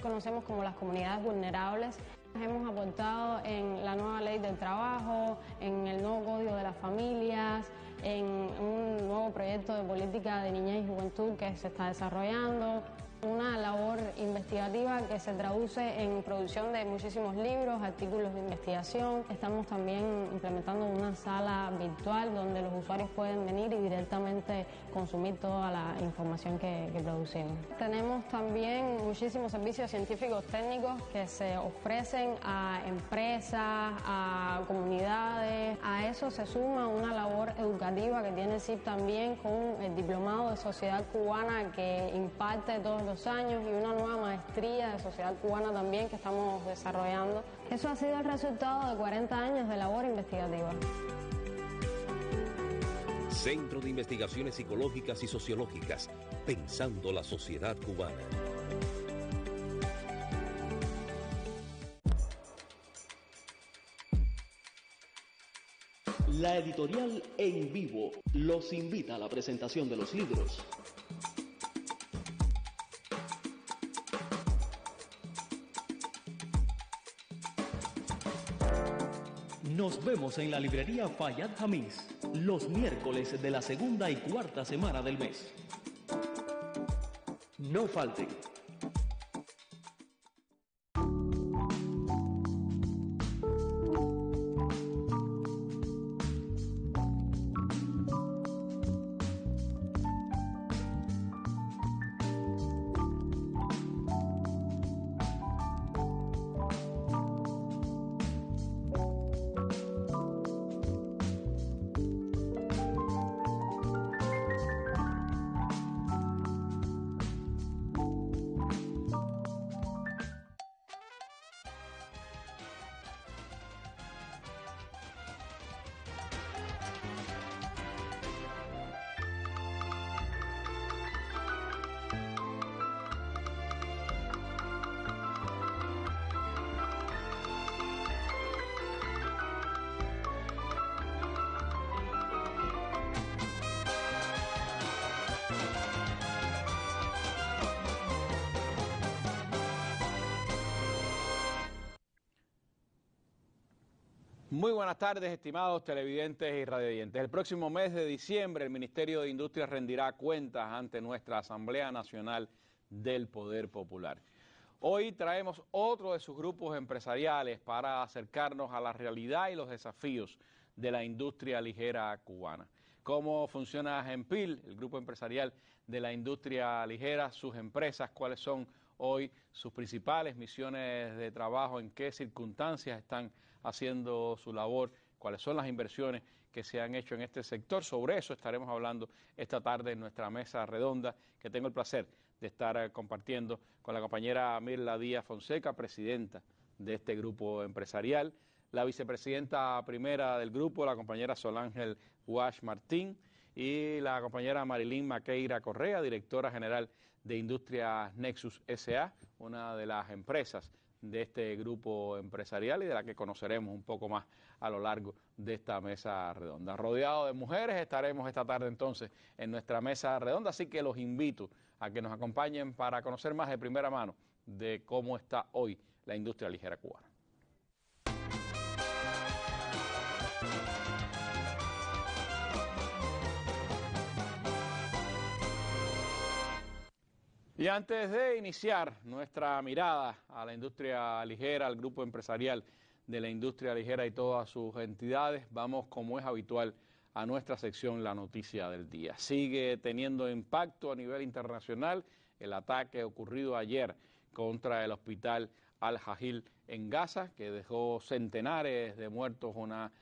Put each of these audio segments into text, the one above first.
conocemos como las comunidades vulnerables. Hemos aportado en la nueva ley del trabajo, en el nuevo código de las familias, en un nuevo proyecto de política de niñez y juventud que se está desarrollando. Una labor investigativa que se traduce en producción de muchísimos libros, artículos de investigación. Estamos también implementando una sala virtual donde los usuarios pueden venir y directamente consumir toda la información que, producimos. Tenemos también muchísimos servicios científicos técnicos que se ofrecen a empresas, a comunidades. A eso se suma una labor educativa que tiene CIP también con el Diplomado de Sociedad Cubana que imparte todos los años y una nueva maestría de sociedad cubana también que estamos desarrollando. Eso ha sido el resultado de 40 años de labor investigativa. Centro de Investigaciones Psicológicas y Sociológicas, pensando la sociedad cubana. La editorial en vivo los invita a la presentación de los libros. Nos vemos en la librería Fayad Hamis los miércoles de la segunda y cuarta semana del mes. No falten. Muy buenas tardes, estimados televidentes y radioyentes. El próximo mes de diciembre, el Ministerio de Industria rendirá cuentas ante nuestra Asamblea Nacional del Poder Popular. Hoy traemos otro de sus grupos empresariales para acercarnos a la realidad y los desafíos de la industria ligera cubana. Cómo funciona Genpil, el grupo empresarial de la industria ligera, sus empresas, cuáles son hoy sus principales misiones de trabajo, en qué circunstancias están haciendo su labor, cuáles son las inversiones que se han hecho en este sector. Sobre eso estaremos hablando esta tarde en nuestra mesa redonda, que tengo el placer de estar eh, compartiendo con la compañera Mirla Díaz Fonseca, presidenta de este grupo empresarial, la vicepresidenta primera del grupo, la compañera Solángel Wash Martín, y la compañera Marilyn Maqueira Correa, directora general de Industria Nexus SA, una de las empresas de este grupo empresarial y de la que conoceremos un poco más a lo largo de esta mesa redonda. Rodeado de mujeres estaremos esta tarde entonces en nuestra mesa redonda, así que los invito a que nos acompañen para conocer más de primera mano de cómo está hoy la industria ligera cubana. Y antes de iniciar nuestra mirada a la industria ligera, al grupo empresarial de la industria ligera y todas sus entidades, vamos como es habitual a nuestra sección La Noticia del Día. Sigue teniendo impacto a nivel internacional el ataque ocurrido ayer contra el hospital Al-Jahil en Gaza, que dejó centenares de muertos, una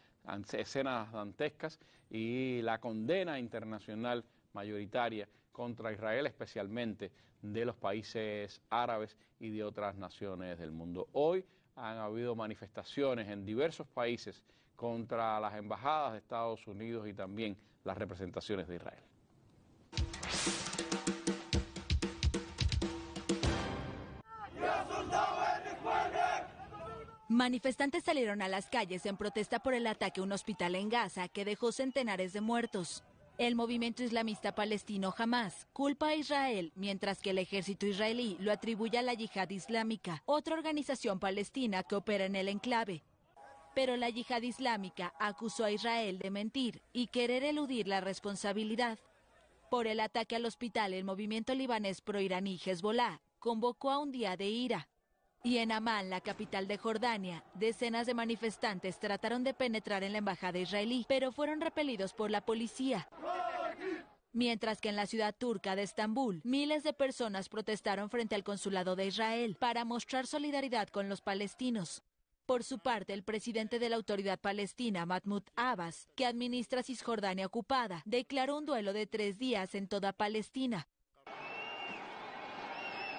escenas dantescas y la condena internacional mayoritaria contra Israel, especialmente de los países árabes y de otras naciones del mundo. Hoy han habido manifestaciones en diversos países contra las embajadas de Estados Unidos y también las representaciones de Israel. Manifestantes salieron a las calles en protesta por el ataque a un hospital en Gaza que dejó centenares de muertos. El movimiento islamista palestino Hamas culpa a Israel, mientras que el ejército israelí lo atribuye a la yihad islámica, otra organización palestina que opera en el enclave. Pero la yihad islámica acusó a Israel de mentir y querer eludir la responsabilidad. Por el ataque al hospital, el movimiento libanés pro iraní Hezbollah convocó a un día de ira. Y en Amán, la capital de Jordania, decenas de manifestantes trataron de penetrar en la embajada israelí, pero fueron repelidos por la policía. Mientras que en la ciudad turca de Estambul, miles de personas protestaron frente al consulado de Israel para mostrar solidaridad con los palestinos. Por su parte, el presidente de la autoridad palestina, Mahmoud Abbas, que administra Cisjordania ocupada, declaró un duelo de tres días en toda Palestina,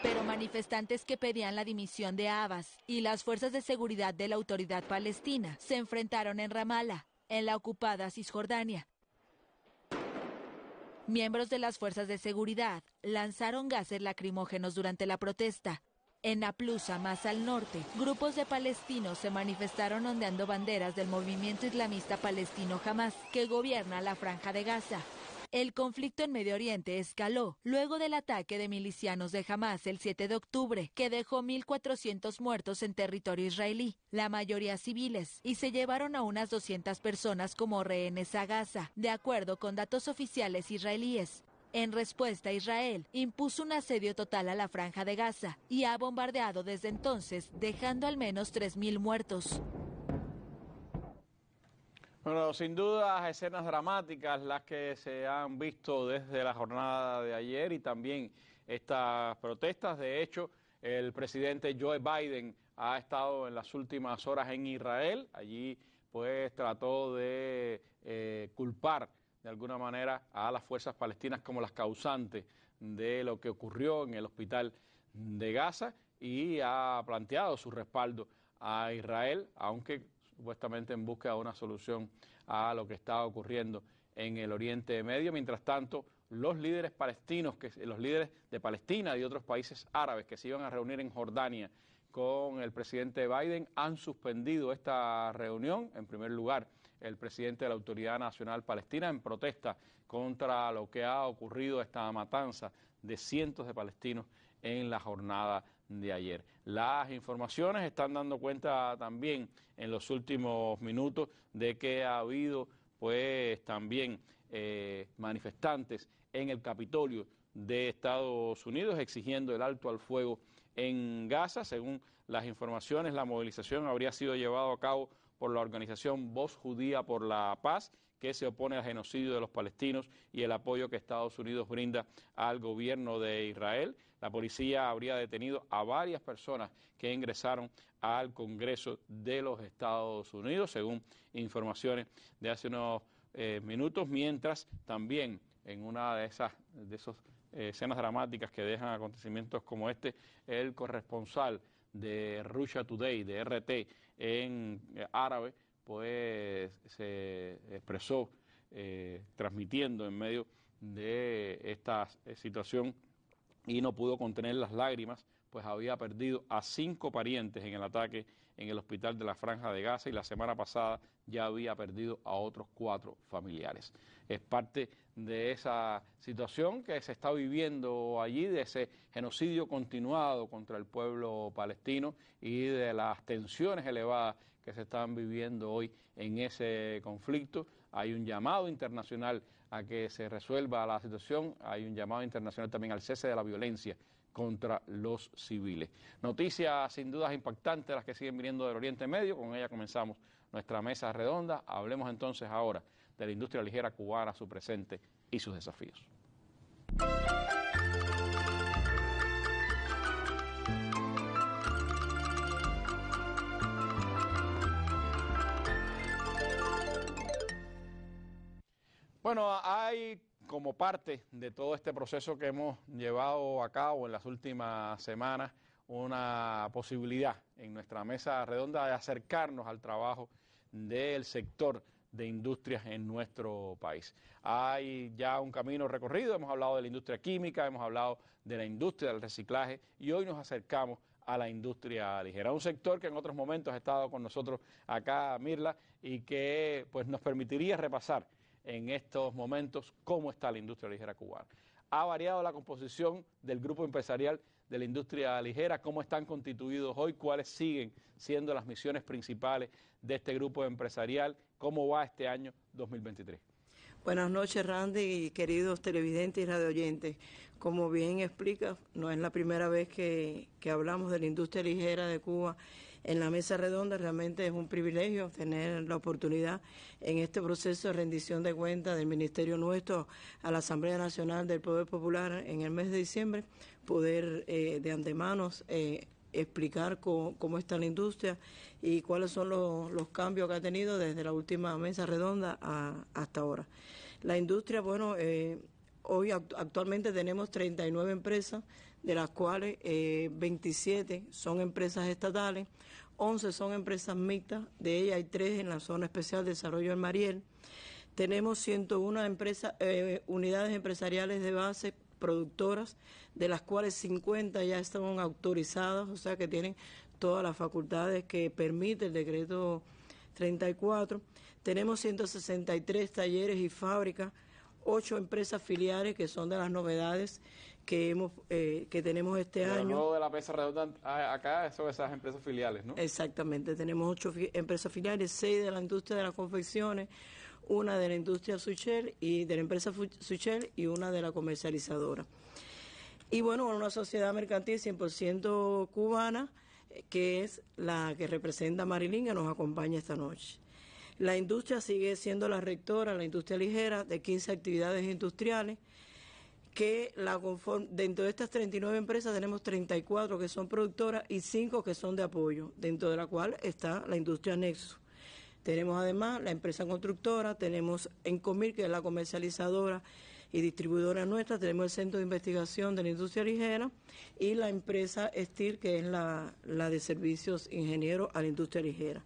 pero manifestantes que pedían la dimisión de Abbas y las fuerzas de seguridad de la autoridad palestina se enfrentaron en Ramala, en la ocupada Cisjordania. Miembros de las fuerzas de seguridad lanzaron gases lacrimógenos durante la protesta. En Aplusa, más al norte, grupos de palestinos se manifestaron ondeando banderas del movimiento islamista palestino Hamas, que gobierna la franja de Gaza. El conflicto en Medio Oriente escaló luego del ataque de milicianos de Hamas el 7 de octubre, que dejó 1.400 muertos en territorio israelí, la mayoría civiles, y se llevaron a unas 200 personas como rehenes a Gaza, de acuerdo con datos oficiales israelíes. En respuesta, Israel impuso un asedio total a la franja de Gaza y ha bombardeado desde entonces, dejando al menos 3.000 muertos. Bueno, sin duda escenas dramáticas las que se han visto desde la jornada de ayer y también estas protestas. De hecho, el presidente Joe Biden ha estado en las últimas horas en Israel. Allí pues trató de eh, culpar de alguna manera a las fuerzas palestinas como las causantes de lo que ocurrió en el hospital de Gaza y ha planteado su respaldo a Israel, aunque supuestamente en busca de una solución a lo que está ocurriendo en el Oriente Medio. Mientras tanto, los líderes palestinos, los líderes de Palestina y otros países árabes que se iban a reunir en Jordania con el presidente Biden han suspendido esta reunión. En primer lugar, el presidente de la Autoridad Nacional Palestina en protesta contra lo que ha ocurrido esta matanza de cientos de palestinos en la jornada de ayer. Las informaciones están dando cuenta también en los últimos minutos de que ha habido pues también eh, manifestantes en el Capitolio de Estados Unidos exigiendo el alto al fuego en Gaza. Según las informaciones, la movilización habría sido llevada a cabo por la organización Voz Judía por la Paz, que se opone al genocidio de los palestinos y el apoyo que Estados Unidos brinda al gobierno de Israel. La policía habría detenido a varias personas que ingresaron al Congreso de los Estados Unidos, según informaciones de hace unos eh, minutos, mientras también en una de esas de eh, escenas dramáticas que dejan acontecimientos como este, el corresponsal de Russia Today, de RT, en eh, árabe, pues se expresó eh, transmitiendo en medio de esta eh, situación y no pudo contener las lágrimas, pues había perdido a cinco parientes en el ataque en el hospital de la Franja de Gaza y la semana pasada ya había perdido a otros cuatro familiares. Es parte de esa situación que se está viviendo allí, de ese genocidio continuado contra el pueblo palestino y de las tensiones elevadas que se están viviendo hoy en ese conflicto. Hay un llamado internacional a que se resuelva la situación, hay un llamado internacional también al cese de la violencia contra los civiles. Noticias sin dudas impactantes las que siguen viniendo del Oriente Medio, con ella comenzamos nuestra mesa redonda. Hablemos entonces ahora de la industria ligera cubana, su presente y sus desafíos. Bueno, hay como parte de todo este proceso que hemos llevado a cabo en las últimas semanas una posibilidad en nuestra mesa redonda de acercarnos al trabajo del sector de industrias en nuestro país. Hay ya un camino recorrido, hemos hablado de la industria química, hemos hablado de la industria del reciclaje y hoy nos acercamos a la industria ligera, un sector que en otros momentos ha estado con nosotros acá, Mirla, y que pues nos permitiría repasar en estos momentos cómo está la industria ligera cubana. Ha variado la composición del grupo empresarial de la industria ligera, cómo están constituidos hoy, cuáles siguen siendo las misiones principales de este grupo empresarial cómo va este año 2023. Buenas noches, Randy, y queridos televidentes y radioyentes. Como bien explica, no es la primera vez que, hablamos de la industria ligera de Cuba en la mesa redonda. Realmente es un privilegio tener la oportunidad en este proceso de rendición de cuentas del Ministerio nuestro a la Asamblea Nacional del Poder Popular en el mes de diciembre, poder eh, de antemano eh, explicar cómo, está la industria y cuáles son los, cambios que ha tenido desde la última mesa redonda hasta ahora. La industria, bueno, eh, hoy actualmente tenemos 39 empresas, de las cuales 27 eh, son empresas estatales, 11 son empresas mixtas, de ellas hay 3 en la zona especial de desarrollo en Mariel. Tenemos 101 empresas, eh, unidades empresariales de base productoras, de las cuales 50 ya están autorizadas, o sea que tienen todas las facultades que permite el decreto 34. Tenemos 163 talleres y fábricas, ocho empresas filiales que son de las novedades que hemos eh, que tenemos este año. No de la mesa redonda acá, eso esas empresas filiales, ¿no? Exactamente, tenemos ocho empresas filiales, seis de la industria de las confecciones, una de la industria Suchel y de la empresa Suchel y una de la comercializadora. Y bueno, una sociedad mercantil 100% cubana, que es la que representa Marilinga, nos acompaña esta noche. La industria sigue siendo la rectora, la industria ligera, de 15 actividades industriales, que dentro de estas 39 empresas tenemos 34 que son productoras y 5 que son de apoyo, dentro de la cual está la industria Nexo. Tenemos además la empresa constructora, tenemos Encomir, que es la comercializadora y distribuidora nuestra, tenemos el Centro de Investigación de la Industria Ligera y la empresa STIR, que es la, de servicios ingenieros a la industria ligera.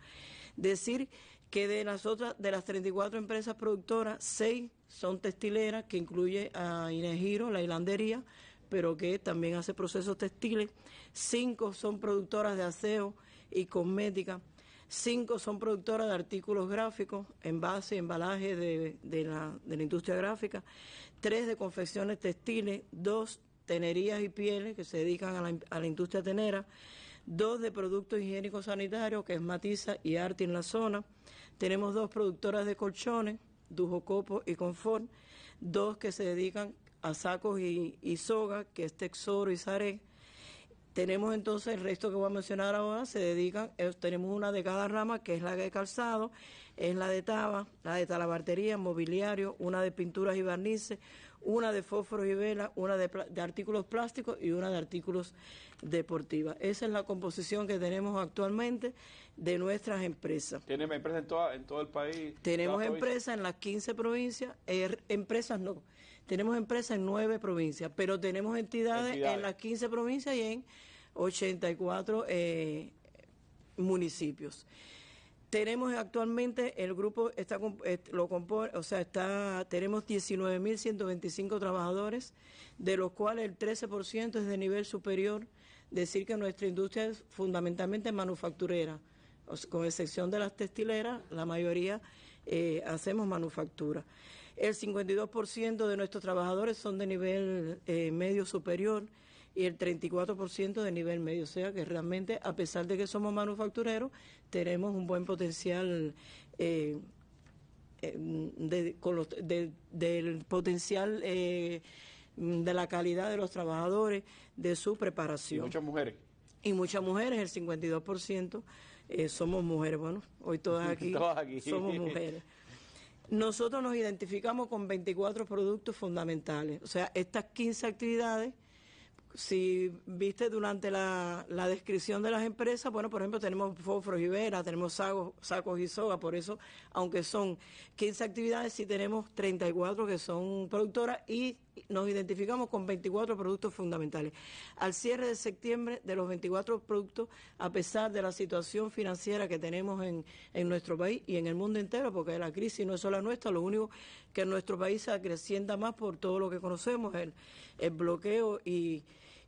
Decir que de las otras, de las 34 empresas productoras, 6 son textileras, que incluye a Inegiro, la hilandería, pero que también hace procesos textiles. 5 son productoras de aseo y cosmética. Cinco son productoras de artículos gráficos, envase y embalaje de, de, la, industria gráfica. Tres de confecciones textiles. Dos tenerías y pieles que se dedican a la, industria tenera, dos de productos higiénicos sanitarios, que es Matiza y Arte en la zona. Tenemos dos productoras de colchones, copo y Confort, dos que se dedican a sacos y, soga, que es Texoro y saré. Tenemos entonces el resto que voy a mencionar ahora, se dedican, eh, tenemos una de cada rama, que es la de calzado, es la de taba, la de talabartería, mobiliario, una de pinturas y barnices, una de fósforos y velas, una de, artículos plásticos y una de artículos deportivos. Esa es la composición que tenemos actualmente de nuestras empresas. ¿Tienen empresas en, todo el país? Tenemos empresas en las 15 provincias, eh, empresas no tenemos empresas en nueve provincias, pero tenemos entidades, en las 15 provincias y en 84 eh, municipios. Tenemos actualmente el grupo está eh, lo compone, o sea, está tenemos 19.125 trabajadores, de los cuales el 13% es de nivel superior, decir que nuestra industria es fundamentalmente manufacturera. con excepción de las textileras, la mayoría eh, hacemos manufactura. El 52% de nuestros trabajadores son de nivel eh, medio superior y el 34% de nivel medio. O sea que realmente, a pesar de que somos manufactureros, tenemos un buen potencial eh, eh, de, del potencial de la calidad de los trabajadores, de su preparación. Y muchas mujeres. Y muchas mujeres, el 52% eh, somos mujeres. Bueno, hoy todas todas aquí. somos mujeres. Nosotros nos identificamos con 24 productos fundamentales. O sea, estas 15 actividades, si viste durante la, descripción de las empresas, bueno, por ejemplo, tenemos fósforos y veras, tenemos sacos, sacos y soga. Por eso, aunque son 15 actividades, sí tenemos 34 que son productoras y nos identificamos con 24 productos fundamentales. Al cierre de septiembre, de los 24 productos, a pesar de la situación financiera que tenemos en, en nuestro país y en el mundo entero, porque la crisis no es solo nuestra, lo único que en nuestro país se acrecienta más por todo lo que conocemos, el bloqueo y,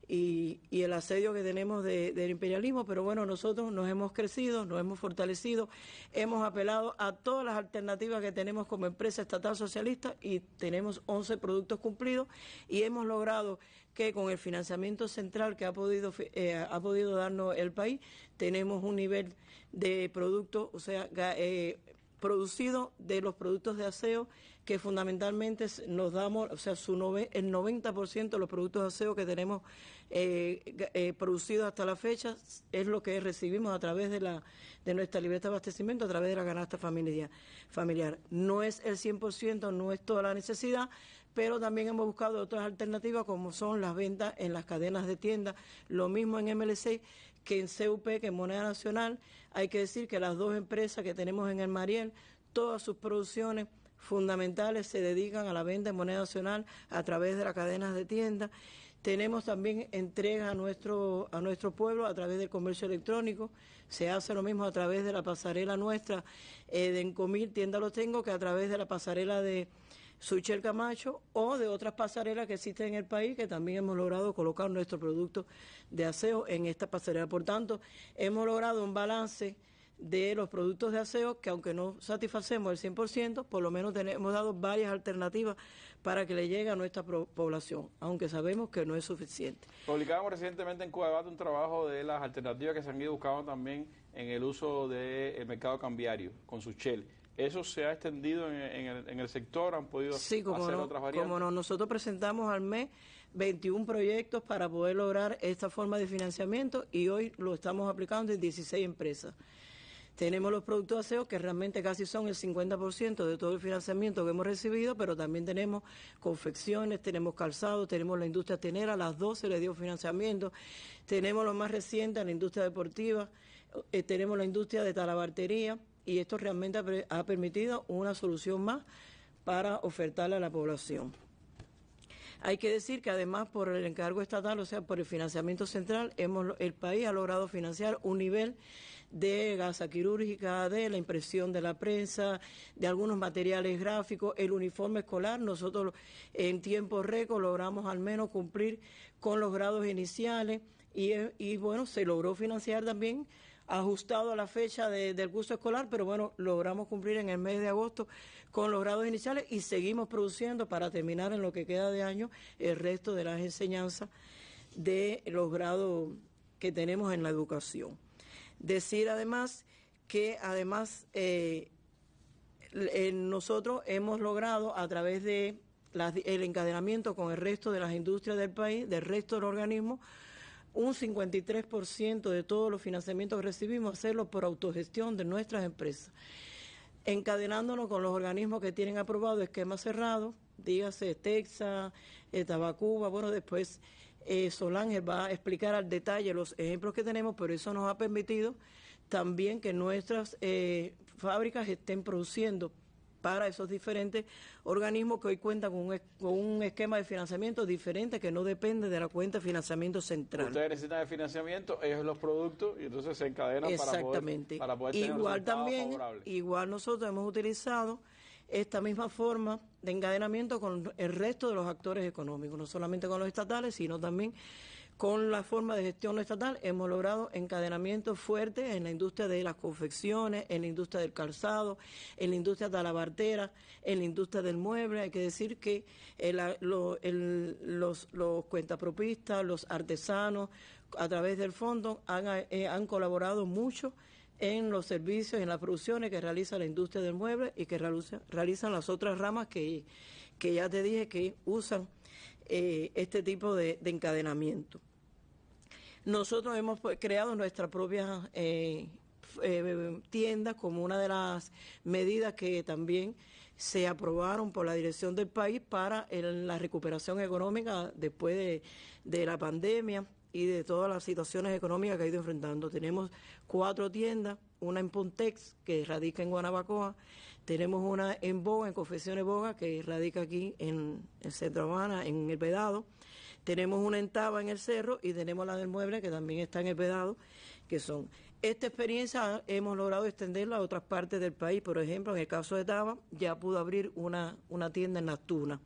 y, el asedio que tenemos del imperialismo, pero bueno, nosotros nos hemos crecido, nos hemos fortalecido, hemos apelado a todas las alternativas que tenemos como empresa estatal socialista y tenemos 11 productos cumplidos y hemos logrado que con el financiamiento central que ha podido, eh, ha podido darnos el país, tenemos un nivel de producto, o sea, eh, producido de los productos de aseo que fundamentalmente nos damos, o sea, el 90% de los productos de aseo que tenemos eh, eh, producidos hasta la fecha es lo que recibimos a través de, la, de nuestra libreta de abastecimiento, a través de la canasta familiar. familiar. No es el 100%, no es toda la necesidad, pero también hemos buscado otras alternativas como son las ventas en las cadenas de tiendas, lo mismo en MLC que en CUP, que en Moneda Nacional. Hay que decir que las dos empresas que tenemos en el Mariel, todas sus producciones fundamentales se dedican a la venta en moneda nacional a través de las cadenas de tiendas. Tenemos también entrega a nuestro, a nuestro pueblo a través del comercio electrónico. Se hace lo mismo a través de la pasarela nuestra eh, de Encomil, tienda Lo Tengo, que a través de la pasarela de Suchel Camacho o de otras pasarelas que existen en el país, que también hemos logrado colocar nuestro producto de aseo en esta pasarela. Por tanto, hemos logrado un balance de los productos de aseo que aunque no satisfacemos el 100%, por lo menos tenemos, hemos dado varias alternativas para que le llegue a nuestra población, aunque sabemos que no es suficiente. Publicamos recientemente en Cuadabate un trabajo de las alternativas que se han ido buscando también en el uso del eh, mercado cambiario con su Shell. ¿Eso se ha extendido en, el, sector? ¿Han podido como hacer otras variantes? Como nosotros presentamos al mes 21 proyectos para poder lograr esta forma de financiamiento y hoy lo estamos aplicando en 16 empresas. Tenemos los productos aseos que realmente casi son el 50% de todo el financiamiento que hemos recibido, pero también tenemos confecciones, tenemos calzado, tenemos la industria tenera, a las 12 le dio financiamiento, tenemos lo más reciente, en la industria deportiva, eh, tenemos la industria de talabartería y esto realmente ha, permitido una solución más para ofertarle a la población. Hay que decir que además por el encargo estatal, o sea, por el financiamiento central, hemos, el país ha logrado financiar un nivel de gasa quirúrgica, de la impresión de la prensa, de algunos materiales gráficos, el uniforme escolar. Nosotros en tiempo récord logramos al menos cumplir con los grados iniciales y, bueno, se logró financiar también ajustado a la fecha del curso escolar, pero bueno, logramos cumplir en el mes de agosto con los grados iniciales y seguimos produciendo para terminar en lo que queda de año el resto de las enseñanzas de los grados que tenemos en la educación. Decir además que además eh, nosotros hemos logrado a través de el encadenamiento con el resto de las industrias del país, del resto del organismo, un 53% de todos los financiamientos que recibimos hacerlo por autogestión de nuestras empresas, encadenándonos con los organismos que tienen aprobado esquemas cerrados, dígase Texas, eh, Tabacuba, bueno, después eh, Solange va a explicar al detalle los ejemplos que tenemos, pero eso nos ha permitido también que nuestras eh, fábricas estén produciendo para esos diferentes organismos que hoy cuentan con un, esquema de financiamiento diferente que no depende de la cuenta de financiamiento central. Ustedes necesitan el financiamiento, ellos los productos y entonces se encadenan para poder, tener igual también, Igual nosotros hemos utilizado esta misma forma de encadenamiento con el resto de los actores económicos, no solamente con los estatales, sino también con la forma de gestión estatal. Hemos logrado encadenamientos fuertes en la industria de las confecciones, en la industria del calzado, en la industria de la bartera, en la industria del mueble. Hay que decir que eh, los, cuentapropistas, los artesanos, a través del fondo, han eh, colaborado mucho en los servicios y en las producciones que realiza la industria del mueble y que realizan las otras ramas que, que ya te dije que usan eh, este tipo de, encadenamiento. Nosotros hemos pues, creado nuestra propia eh, eh, tienda como una de las medidas que también se aprobaron por la dirección del país para la recuperación económica después de, de la pandemia y de todas las situaciones económicas que ha ido enfrentando. Tenemos cuatro tiendas, una en Pontex, que radica en Guanabacoa, tenemos una en Boga, en Confesiones Boga, que radica aquí en el centro Habana, en El Vedado, tenemos una en Taba, en El Cerro, y tenemos la del Mueble, que también está en El Vedado, que son... Esta experiencia hemos logrado extenderla a otras partes del país. Por ejemplo, en el caso de Tava ya pudo abrir una, una tienda en Las Tunas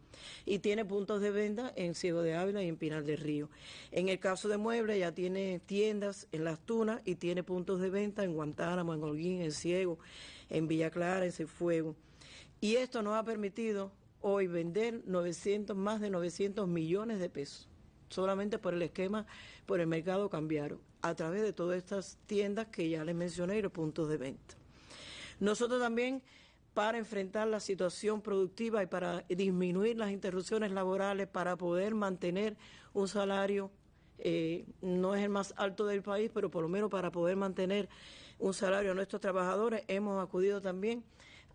y tiene puntos de venta en Ciego de Ávila y en Pinal del Río. En el caso de Muebles, ya tiene tiendas en Las Tunas y tiene puntos de venta en Guantánamo, en Holguín, en Ciego, en Villa Clara, en Cifuego. Y esto nos ha permitido hoy vender 900, más de 900 millones de pesos solamente por el esquema, por el mercado cambiaron a través de todas estas tiendas que ya les mencioné y los puntos de venta. Nosotros también, para enfrentar la situación productiva y para disminuir las interrupciones laborales, para poder mantener un salario, eh, no es el más alto del país, pero por lo menos para poder mantener un salario a nuestros trabajadores, hemos acudido también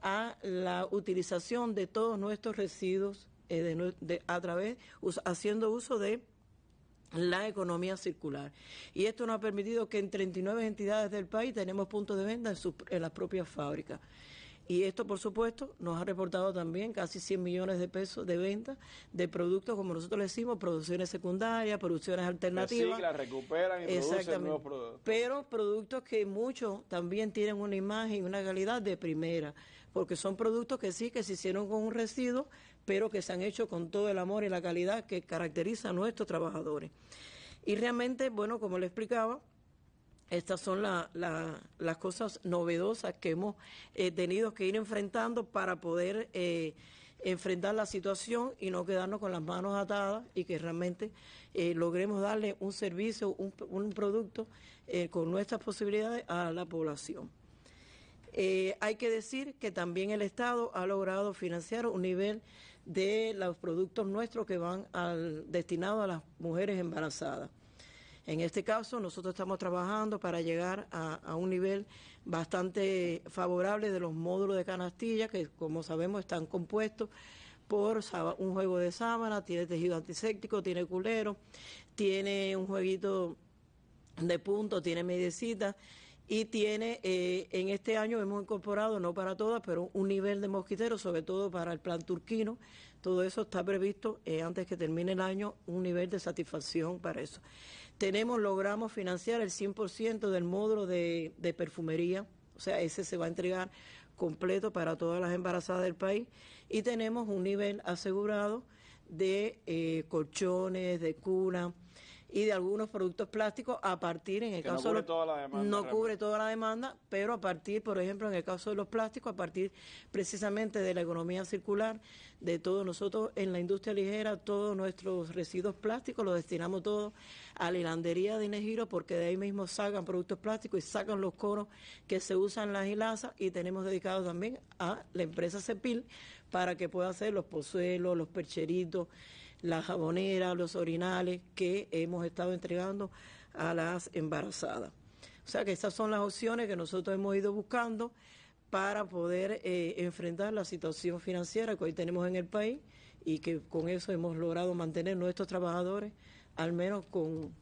a la utilización de todos nuestros residuos eh, a través, haciendo uso de la economía circular. Y esto nos ha permitido que en 39 entidades del país tenemos puntos de venta en, las propias fábricas. Y esto, por supuesto, nos ha reportado también casi 100 millones de pesos de venta de productos, como nosotros le decimos, producciones secundarias, producciones alternativas. las recuperan y Exactamente. nuevos productos. Pero productos que muchos también tienen una imagen, una calidad de primera, porque son productos que sí, que se hicieron con un residuo, pero que se han hecho con todo el amor y la calidad que caracteriza a nuestros trabajadores. Y realmente, bueno, como le explicaba, estas son las cosas novedosas que hemos eh, tenido que ir enfrentando para poder eh, enfrentar la situación y no quedarnos con las manos atadas y que realmente eh, logremos darle un servicio, un producto con nuestras posibilidades a la población. hay que decir que también el Estado ha logrado financiar un nivel de los productos nuestros que van al, destinados a las mujeres embarazadas. En este caso, nosotros estamos trabajando para llegar a, un nivel bastante favorable de los módulos de canastilla, que como sabemos están compuestos por un juego de sábana, tiene tejido antiséptico, tiene culero, tiene un jueguito de punto, tiene medecita y tiene eh, en este año hemos incorporado, no para todas, pero un nivel de mosquiteros, sobre todo para el plan turquino. Todo eso está previsto eh, antes que termine el año, un nivel de satisfacción para eso. Tenemos, logramos financiar el 100% del módulo de, perfumería, o sea, ese se va a entregar completo para todas las embarazadas del país y tenemos un nivel asegurado de eh, colchones, de cuna y de algunos productos plásticos a partir, en el caso no cubre toda la demanda. No cubre toda la demanda, pero a partir, por ejemplo, en el caso de los plásticos, a partir precisamente de la economía circular, de todos nosotros en la industria ligera, todos nuestros residuos plásticos los destinamos todos a la hilandería de Inegiro porque de ahí mismo sacan productos plásticos y sacan los conos que se usan en las hilazas y tenemos dedicado también a la empresa Cepil para que pueda hacer los pozuelos, los percheritos la jabonera, los orinales que hemos estado entregando a las embarazadas. O sea que esas son las opciones que nosotros hemos ido buscando para poder eh, enfrentar la situación financiera que hoy tenemos en el país y que con eso hemos logrado mantener nuestros trabajadores al menos con,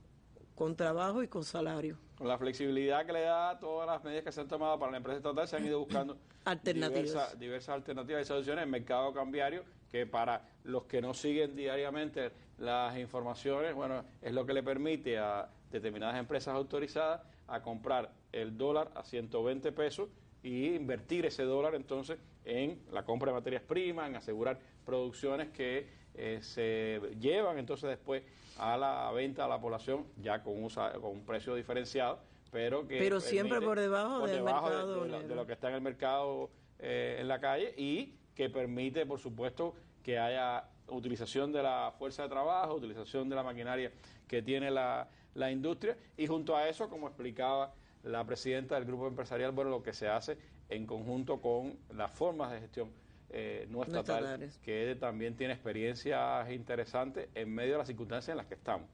con trabajo y con salario. Con la flexibilidad que le da todas las medidas que se han tomado para la empresa estatal, se han ido buscando alternativas. Diversas, alternativas y soluciones. El mercado cambiario que para los que no siguen diariamente las informaciones, bueno, es lo que le permite a determinadas empresas autorizadas a comprar el dólar a 120 pesos e invertir ese dólar entonces en la compra de materias primas, en asegurar producciones que eh, se llevan entonces después a la venta a la población ya con, con un precio diferenciado, pero que... Pero siempre por debajo, del mercado de, lo, que está en el mercado eh, en la calle y que permite, por supuesto, que haya utilización de la fuerza de trabajo, utilización de la maquinaria que tiene la, industria y junto a eso, como explicaba la presidenta del grupo empresarial, bueno, lo que se hace en conjunto con las formas de gestión eh, no estatal, que también tiene experiencias interesantes en medio de las circunstancias en las que estamos.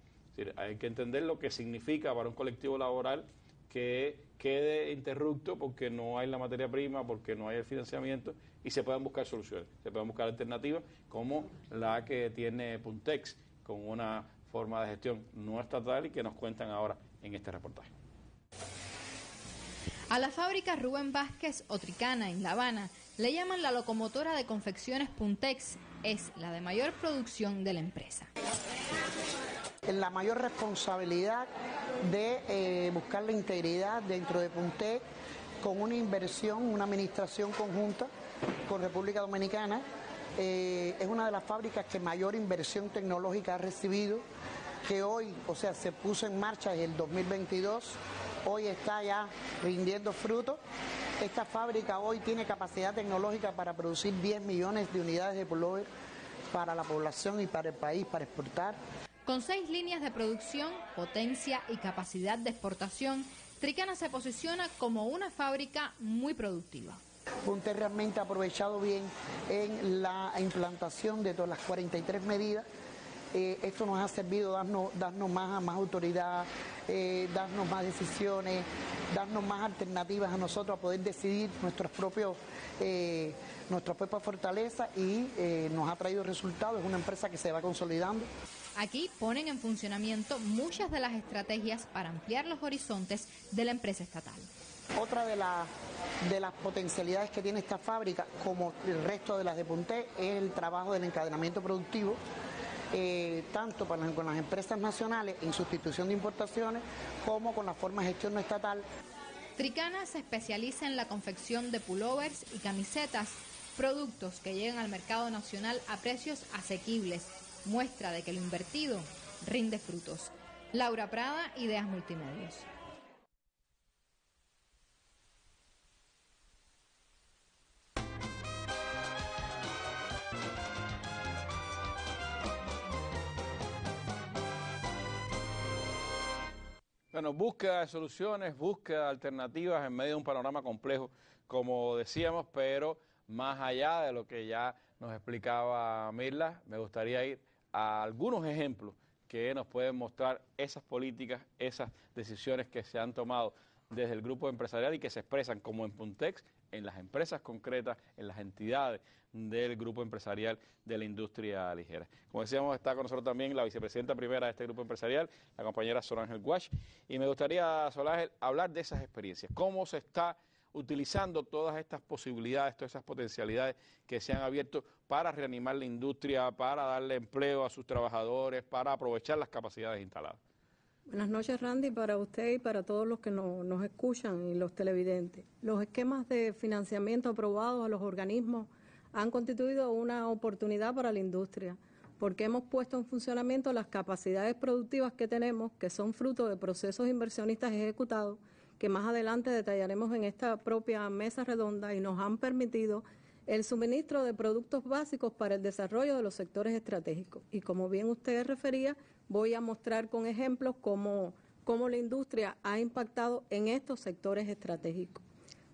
hay que entender lo que significa para un colectivo laboral que quede interrupto porque no hay la materia prima, porque no hay el financiamiento y se puedan buscar soluciones, se pueden buscar alternativas como la que tiene Puntex con una forma de gestión no estatal y que nos cuentan ahora en este reportaje. A la fábrica Rubén Vázquez Otricana en La Habana le llaman la locomotora de confecciones Puntex. Es la de mayor producción de la empresa. La mayor responsabilidad de eh, buscar la integridad dentro de Puntex con una inversión, una administración conjunta con República Dominicana. Eh, es una de las fábricas que mayor inversión tecnológica ha recibido, que hoy, o sea, se puso en marcha en el 2022, hoy está ya rindiendo frutos. Esta fábrica hoy tiene capacidad tecnológica para producir 10 millones de unidades de pullover para la población y para el país, para exportar. Con seis líneas de producción, potencia y capacidad de exportación, Tricana se posiciona como una fábrica muy productiva punter realmente ha aprovechado bien en la implantación de todas las 43 medidas. Eh, esto nos ha servido darnos, darnos más, autoridad, eh, darnos más decisiones, darnos más alternativas a nosotros a poder decidir nuestros propios, eh, nuestra propia fortaleza y eh, nos ha traído resultados. Es una empresa que se va consolidando. Aquí ponen en funcionamiento muchas de las estrategias para ampliar los horizontes de la empresa estatal de, de las potencialidades que tiene esta fábrica, como el resto de las de Punté, es el trabajo del encadenamiento productivo, eh, tanto con las empresas nacionales en sustitución de importaciones como con la forma de gestión no estatal. Tricana se especializa en la confección de pullovers y camisetas, productos que llegan al mercado nacional a precios asequibles, muestra de que lo invertido rinde frutos. Laura Prada, Ideas Multimedios. Bueno, busca soluciones, busca alternativas en medio de un panorama complejo, como decíamos, pero más allá de lo que ya nos explicaba Mirla, me gustaría ir a algunos ejemplos que nos pueden mostrar esas políticas, esas decisiones que se han tomado desde el grupo empresarial y que se expresan como en Puntex en las empresas concretas, en las entidades del grupo empresarial de la industria ligera. Como decíamos, está con nosotros también la vicepresidenta primera de este grupo empresarial, la compañera Solángel Guach, y me gustaría, Solángel, hablar de esas experiencias, cómo se está utilizando todas estas posibilidades, todas esas potencialidades que se han abierto para reanimar la industria, para darle empleo a sus trabajadores, para aprovechar las capacidades instaladas. Buenas noches, Randy, para usted y para todos los que nos escuchan y los televidentes. Los esquemas de financiamiento aprobados a los organismos han constituido una oportunidad para la industria, porque hemos puesto en funcionamiento las capacidades productivas que tenemos, que son fruto de procesos inversionistas ejecutados, que más adelante detallaremos en esta propia mesa redonda y nos han permitido el suministro de productos básicos para el desarrollo de los sectores estratégicos. Y como bien usted refería, voy a mostrar con ejemplos cómo, cómo la industria ha impactado en estos sectores estratégicos.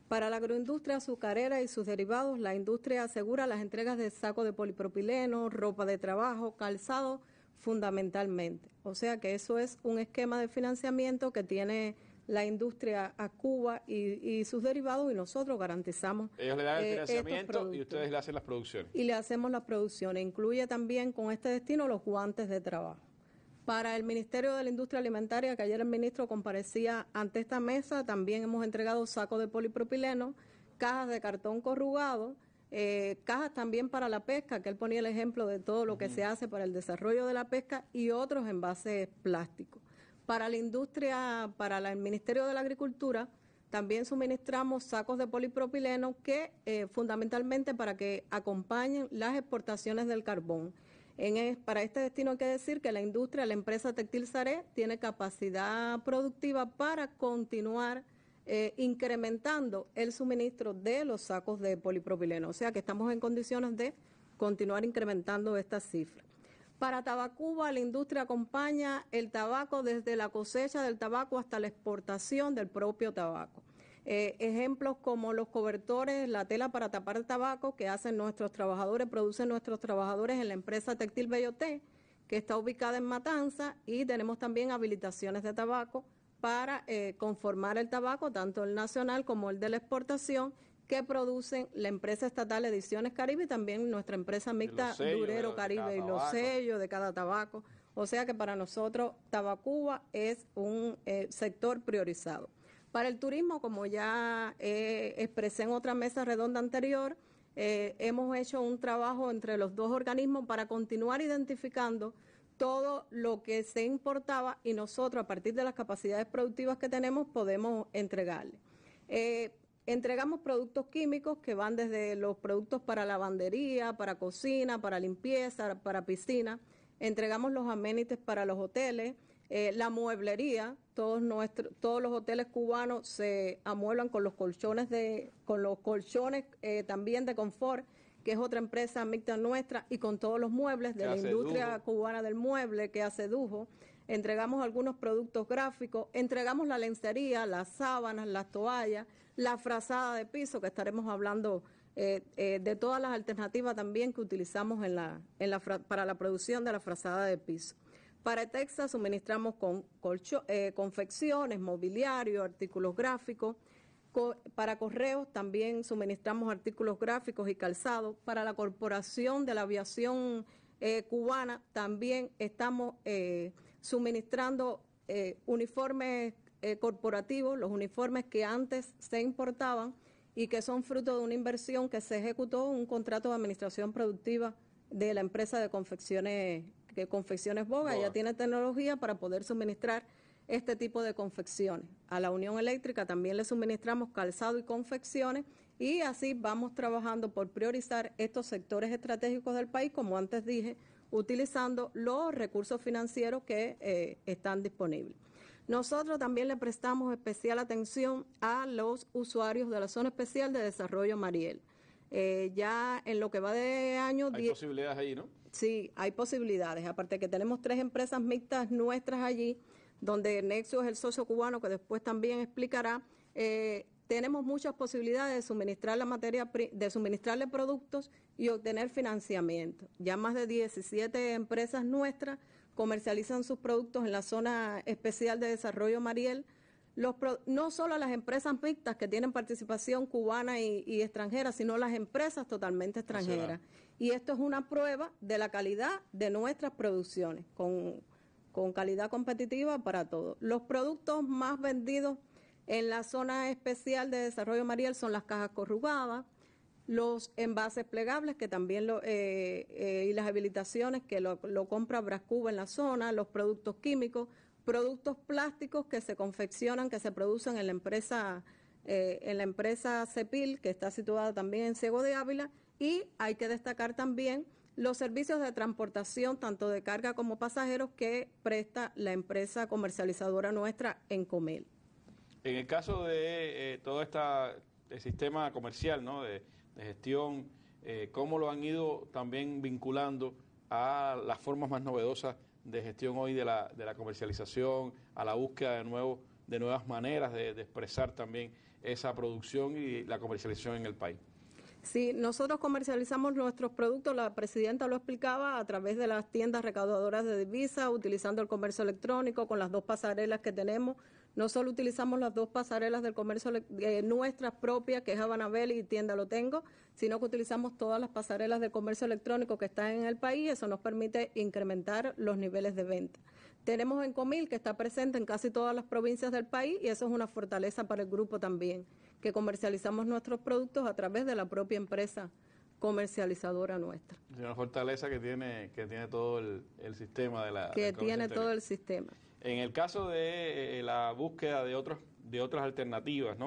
Para la agroindustria azucarera y sus derivados, la industria asegura las entregas de saco de polipropileno, ropa de trabajo, calzado, fundamentalmente. O sea que eso es un esquema de financiamiento que tiene la industria a Cuba y, sus derivados y nosotros garantizamos. Ellos le dan el eh, financiamiento y ustedes le hacen las producciones. Y le hacemos las producciones. Incluye también con este destino los guantes de trabajo. Para el Ministerio de la Industria Alimentaria, que ayer el ministro comparecía ante esta mesa, también hemos entregado sacos de polipropileno, cajas de cartón corrugado, eh, cajas también para la pesca, que él ponía el ejemplo de todo lo que se hace para el desarrollo de la pesca y otros envases plásticos. Para la industria, para el Ministerio de la Agricultura, también suministramos sacos de polipropileno que eh, fundamentalmente para que acompañen las exportaciones del carbón. En, para este destino hay que decir que la industria, la empresa textil Saré, tiene capacidad productiva para continuar eh, incrementando el suministro de los sacos de polipropileno. O sea que estamos en condiciones de continuar incrementando estas cifras. Para Tabacuba, la industria acompaña el tabaco desde la cosecha del tabaco hasta la exportación del propio tabaco. Eh, ejemplos como los cobertores, la tela para tapar el tabaco que hacen nuestros trabajadores, producen nuestros trabajadores en la empresa Textil Belloté, que está ubicada en Matanza, y tenemos también habilitaciones de tabaco para eh, conformar el tabaco, tanto el nacional como el de la exportación, que producen la empresa estatal Ediciones Caribe y también nuestra empresa mixta Durero Caribe y los sellos de cada tabaco. O sea que para nosotros Tabacuba es un eh, sector priorizado. Para el turismo, como ya eh, expresé en otra mesa redonda anterior, eh, hemos hecho un trabajo entre los dos organismos para continuar identificando todo lo que se importaba y nosotros a partir de las capacidades productivas que tenemos podemos entregarle. Entregamos productos químicos que van desde los productos para lavandería, para cocina, para limpieza, para piscina. Entregamos los aménites para los hoteles, eh, la mueblería. Todos, nuestros, todos los hoteles cubanos se amueblan con los colchones, de, con los colchones eh, también de confort que es otra empresa mixta nuestra, y con todos los muebles de la industria cubana del mueble que hace Dujo entregamos algunos productos gráficos, entregamos la lencería, las sábanas, las toallas, la frazada de piso, que estaremos hablando eh, eh, de todas las alternativas también que utilizamos para la producción de la frazada de piso. Para Texas suministramos con, eh, confecciones, mobiliario, artículos gráficos. para correos también suministramos artículos gráficos y calzados. Para la Corporación de la Aviación Cubana también estamos suministrando eh, uniformes eh, corporativos, los uniformes que antes se importaban y que son fruto de una inversión que se ejecutó, un contrato de administración productiva de la empresa de confecciones, que confecciones Boga. Boga. Ya tiene tecnología para poder suministrar este tipo de confecciones. A la Unión Eléctrica también le suministramos calzado y confecciones y así vamos trabajando por priorizar estos sectores estratégicos del país, como antes dije, utilizando los recursos financieros que eh, están disponibles. Nosotros también le prestamos especial atención a los usuarios de la Zona Especial de Desarrollo Mariel. Eh, ya en lo que va de año... Hay posibilidades ahí, ¿no? Sí, hay posibilidades. Aparte que tenemos tres empresas mixtas nuestras allí, donde Nexo es el socio cubano, que después también explicará. Eh, tenemos muchas posibilidades de suministrar la materia de suministrarle productos y obtener financiamiento. Ya más de 17 empresas nuestras comercializan sus productos en la zona especial de desarrollo Mariel. no solo las empresas mixtas que tienen participación cubana y, extranjera, sino las empresas totalmente extranjeras. Y esto es una prueba de la calidad de nuestras producciones, con, con calidad competitiva para todos. Los productos más vendidos en la zona especial de desarrollo Mariel son las cajas corrugadas, los envases plegables que también lo, eh, eh, y las habilitaciones que lo, lo compra Brascuba en la zona, los productos químicos, productos plásticos que se confeccionan, que se producen en la empresa eh, en la empresa Cepil, que está situada también en Ciego de Ávila, y hay que destacar también los servicios de transportación, tanto de carga como pasajeros, que presta la empresa comercializadora nuestra en Comel. En el caso de eh, todo este sistema comercial, de, gestión, eh, cómo lo han ido también vinculando a las formas más novedosas de gestión hoy de la, comercialización, a la búsqueda de, nuevo, de nuevas maneras de, de expresar también esa producción y la comercialización en el país. Sí, nosotros comercializamos nuestros productos, la presidenta lo explicaba, a través de las tiendas recaudadoras de divisas, utilizando el comercio electrónico con las dos pasarelas que tenemos no solo utilizamos las dos pasarelas del comercio, eh, nuestras propias, que es Abanabel y Tienda Lo Tengo, sino que utilizamos todas las pasarelas de comercio electrónico que están en el país. Eso nos permite incrementar los niveles de venta. Tenemos Encomil, que está presente en casi todas las provincias del país, y eso es una fortaleza para el grupo también, que comercializamos nuestros productos a través de la propia empresa comercializadora nuestra. Es una fortaleza que tiene, que tiene todo el, el sistema de la... Que tiene todo el sistema. En el caso de eh, la búsqueda de, otras alternativas,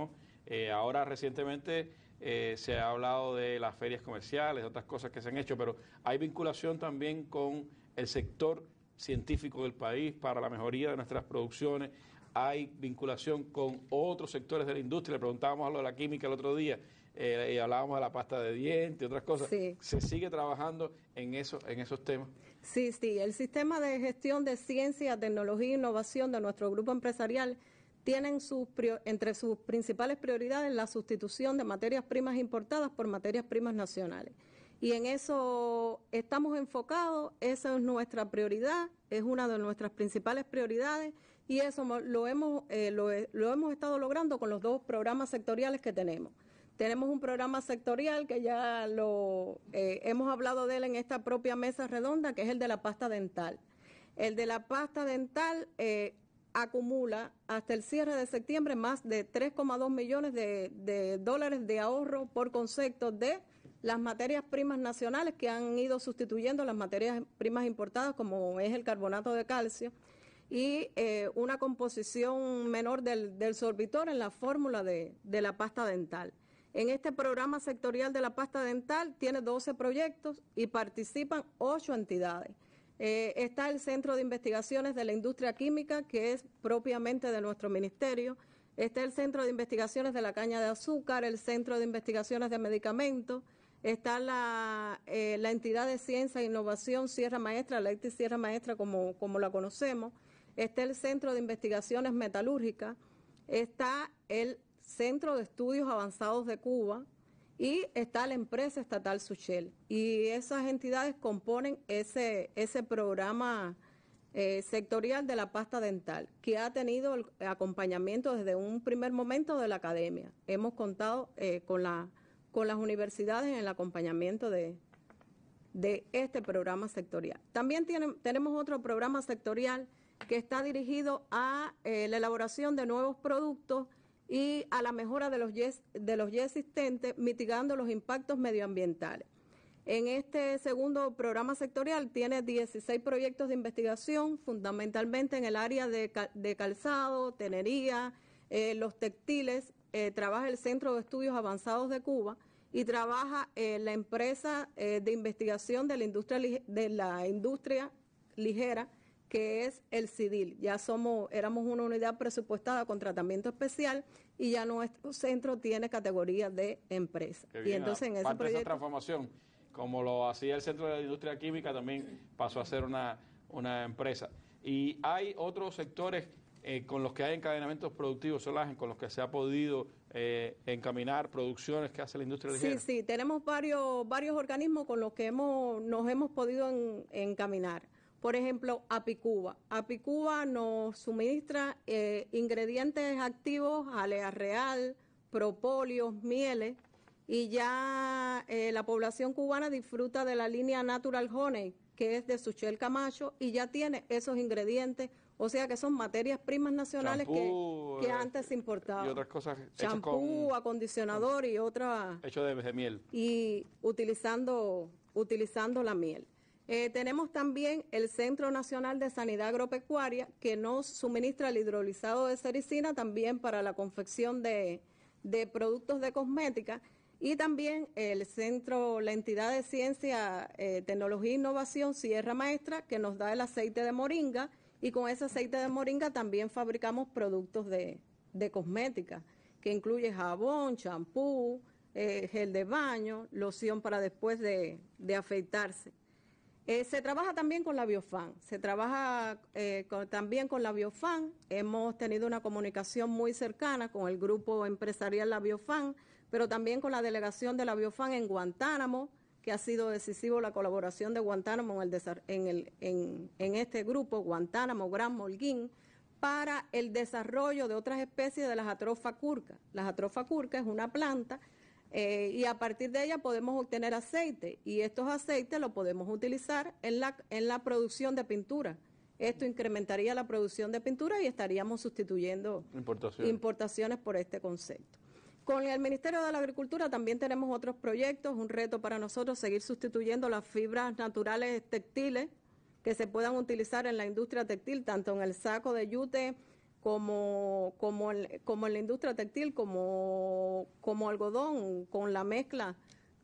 eh, ahora recientemente eh, se ha hablado de las ferias comerciales, de otras cosas que se han hecho, pero hay vinculación también con el sector científico del país para la mejoría de nuestras producciones, hay vinculación con otros sectores de la industria, le preguntábamos a lo de la química el otro día, eh, y hablábamos de la pasta de dientes, otras cosas. Se sigue trabajando en, eso, en esos temas. Sí, sí, el sistema de gestión de ciencia, tecnología e innovación de nuestro grupo empresarial tiene sus, entre sus principales prioridades la sustitución de materias primas importadas por materias primas nacionales. Y en eso estamos enfocados, esa es nuestra prioridad, es una de nuestras principales prioridades y eso lo hemos, eh, lo hemos estado logrando con los dos programas sectoriales que tenemos. Tenemos un programa sectorial que ya lo eh, hemos hablado de él en esta propia mesa redonda, que es el de la pasta dental. El de la pasta dental eh, acumula hasta el cierre de septiembre más de 3,2 millones de, dólares de ahorro por concepto de las materias primas nacionales que han ido sustituyendo las materias primas importadas, como es el carbonato de calcio, y eh, una composición menor del, del sorbitor en la fórmula de, la pasta dental. En este programa sectorial de la pasta dental tiene 12 proyectos y participan 8 entidades. Eh, está el Centro de Investigaciones de la Industria Química, que es propiamente de nuestro ministerio. Está el Centro de Investigaciones de la Caña de Azúcar, el Centro de Investigaciones de Medicamentos. Está la, eh, entidad de Ciencia e Innovación Sierra Maestra, la ETI Sierra Maestra como, como la conocemos. Está el Centro de Investigaciones Metalúrgicas. Está el Centro de Estudios Avanzados de Cuba y está la empresa estatal Suchel. Y esas entidades componen ese, ese programa eh, sectorial de la pasta dental, que ha tenido el acompañamiento desde un primer momento de la academia. Hemos contado eh, con, la, con las universidades en el acompañamiento de, de este programa sectorial. También tenemos otro programa sectorial que está dirigido a eh, la elaboración de nuevos productos y a la mejora de los, de los ya existentes, mitigando los impactos medioambientales. En este segundo programa sectorial tiene 16 proyectos de investigación, fundamentalmente en el área de, calzado, tenería, eh, los textiles. Eh, trabaja el Centro de Estudios Avanzados de Cuba y trabaja eh, la empresa de investigación de la industria, de la industria ligera que es el CIDIL. Ya somos, éramos una unidad presupuestada con tratamiento especial y ya nuestro centro tiene categoría de empresa. y entonces en ese proyecto, esa transformación, como lo hacía el Centro de la Industria Química, también pasó a ser una, empresa. Y hay otros sectores eh, con los que hay encadenamientos productivos, Solagen, con los que se ha podido eh, encaminar producciones que hace la industria ligera. Sí, sí, tenemos varios, varios organismos con los que hemos, nos hemos podido encaminar. Por ejemplo, Apicuba. Apicuba nos suministra eh, ingredientes activos, alea real, propóleos, mieles, y ya eh, la población cubana disfruta de la línea Natural Honey, que es de Suchel Camacho, y ya tiene esos ingredientes, o sea que son materias primas nacionales que, eh, antes se importaban. Y otras cosas. Champú, acondicionador y otras. Hecho de, de miel. Y utilizando, utilizando la miel. Eh, tenemos también el Centro Nacional de Sanidad Agropecuaria, que nos suministra el hidrolizado de sericina también para la confección de, productos de cosmética. Y también el centro, la entidad de ciencia, eh, tecnología e innovación Sierra Maestra, que nos da el aceite de moringa y con ese aceite de moringa también fabricamos productos de, cosmética, que incluye jabón, champú, eh, gel de baño, loción para después de afeitarse. Eh, se trabaja también con la Biofan, se trabaja eh, también con la Biofan. Hemos tenido una comunicación muy cercana con el grupo empresarial La Biofan, pero también con la delegación de la Biofan en Guantánamo, que ha sido decisivo la colaboración de Guantánamo en, el, en, este grupo, Guantánamo, Gran Molguín, para el desarrollo de otras especies de las la Las curca es una planta eh, y a partir de ella podemos obtener aceite y estos aceites los podemos utilizar en la, en la producción de pintura. Esto incrementaría la producción de pintura y estaríamos sustituyendo importaciones, importaciones por este concepto. Con el Ministerio de la Agricultura también tenemos otros proyectos, un reto para nosotros seguir sustituyendo las fibras naturales textiles que se puedan utilizar en la industria textil, tanto en el saco de yute, como, como, como en la industria textil, como, como algodón, con la mezcla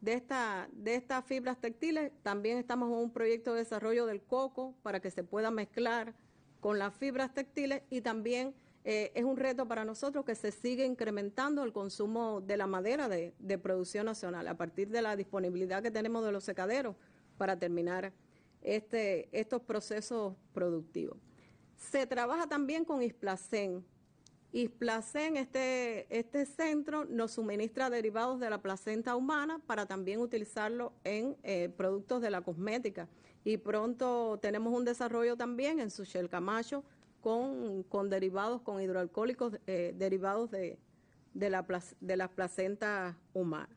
de, esta, de estas fibras textiles. También estamos en un proyecto de desarrollo del coco para que se pueda mezclar con las fibras textiles y también eh, es un reto para nosotros que se sigue incrementando el consumo de la madera de, producción nacional a partir de la disponibilidad que tenemos de los secaderos para terminar este, estos procesos productivos. Se trabaja también con Isplacen. Isplacen, este, este centro, nos suministra derivados de la placenta humana para también utilizarlo en eh, productos de la cosmética. Y pronto tenemos un desarrollo también en Suchel Camacho con, con derivados, con hidroalcohólicos eh, derivados de, de, la, de las placentas humanas.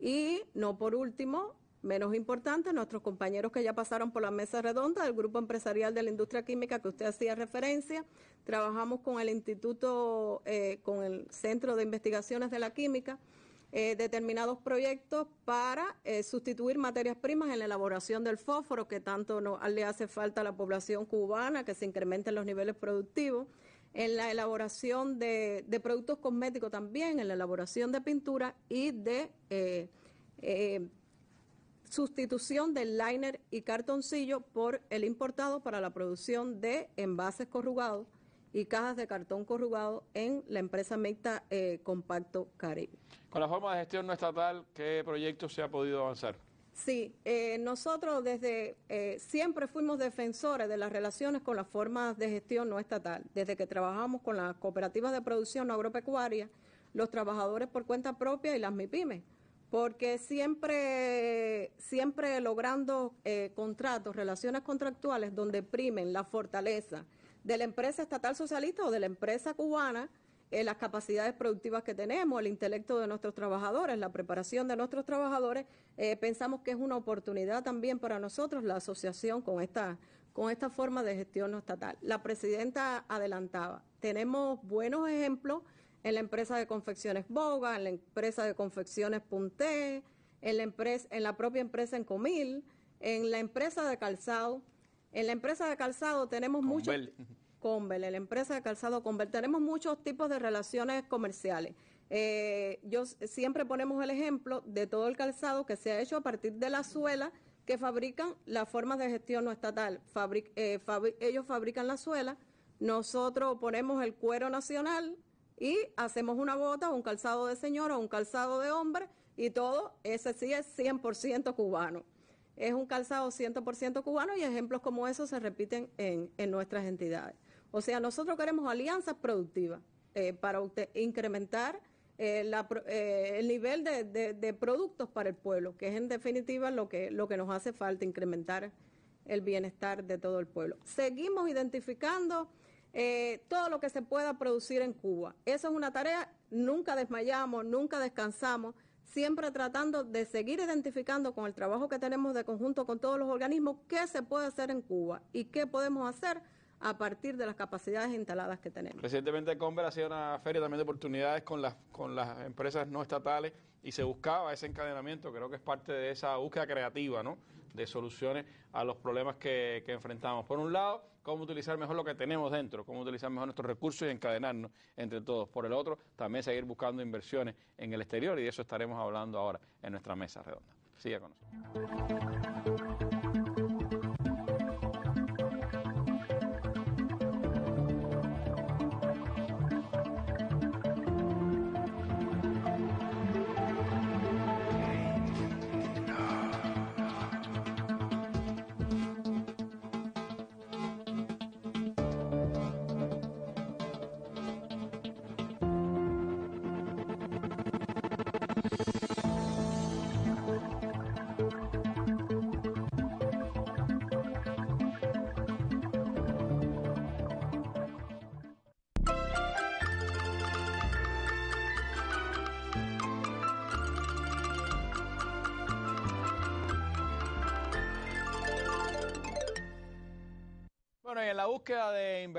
Y no por último, Menos importante, nuestros compañeros que ya pasaron por la mesa redonda del Grupo Empresarial de la Industria Química que usted hacía referencia, trabajamos con el Instituto, eh, con el Centro de Investigaciones de la Química, eh, determinados proyectos para eh, sustituir materias primas en la elaboración del fósforo, que tanto no, le hace falta a la población cubana, que se incrementen los niveles productivos en la elaboración de, productos cosméticos también, en la elaboración de pintura y de sustitución del liner y cartoncillo por el importado para la producción de envases corrugados y cajas de cartón corrugado en la empresa mixta eh, Compacto Caribe. Con la forma de gestión no estatal, ¿qué proyecto se ha podido avanzar? Sí, eh, nosotros desde eh, siempre fuimos defensores de las relaciones con las formas de gestión no estatal. Desde que trabajamos con las cooperativas de producción agropecuaria, los trabajadores por cuenta propia y las MIPIMES porque siempre, siempre logrando eh, contratos, relaciones contractuales donde primen la fortaleza de la empresa estatal socialista o de la empresa cubana, eh, las capacidades productivas que tenemos, el intelecto de nuestros trabajadores, la preparación de nuestros trabajadores, eh, pensamos que es una oportunidad también para nosotros la asociación con esta, con esta forma de gestión no estatal. La presidenta adelantaba, tenemos buenos ejemplos en la empresa de confecciones Boga, en la empresa de confecciones Punté, en la, propia empresa en Comil, en la empresa de calzado. En la empresa de calzado tenemos muchos... Convel, en la empresa de calzado Convel, tenemos muchos tipos de relaciones comerciales. Eh, yo siempre ponemos el ejemplo de todo el calzado que se ha hecho a partir de la suela que fabrican las formas de gestión no estatal. Eh, ellos fabrican la suela, nosotros ponemos el cuero nacional, y hacemos una bota, un calzado de señora, un calzado de hombre y todo, ese sí es 100% cubano. Es un calzado 100% cubano y ejemplos como esos se repiten en, nuestras entidades. O sea, nosotros queremos alianzas productivas eh, para incrementar eh, eh, el nivel de, productos para el pueblo, que es en definitiva lo que, lo que nos hace falta, incrementar el bienestar de todo el pueblo. Seguimos identificando eh, todo lo que se pueda producir en Cuba. Esa es una tarea, nunca desmayamos, nunca descansamos, siempre tratando de seguir identificando con el trabajo que tenemos de conjunto con todos los organismos qué se puede hacer en Cuba y qué podemos hacer a partir de las capacidades instaladas que tenemos. Recientemente Conver hacía una feria también de oportunidades con las, con las empresas no estatales y se buscaba ese encadenamiento, creo que es parte de esa búsqueda creativa, ¿no? De soluciones a los problemas que, que enfrentamos. Por un lado, cómo utilizar mejor lo que tenemos dentro, cómo utilizar mejor nuestros recursos y encadenarnos entre todos. Por el otro, también seguir buscando inversiones en el exterior y de eso estaremos hablando ahora en nuestra mesa redonda. Siga con nosotros.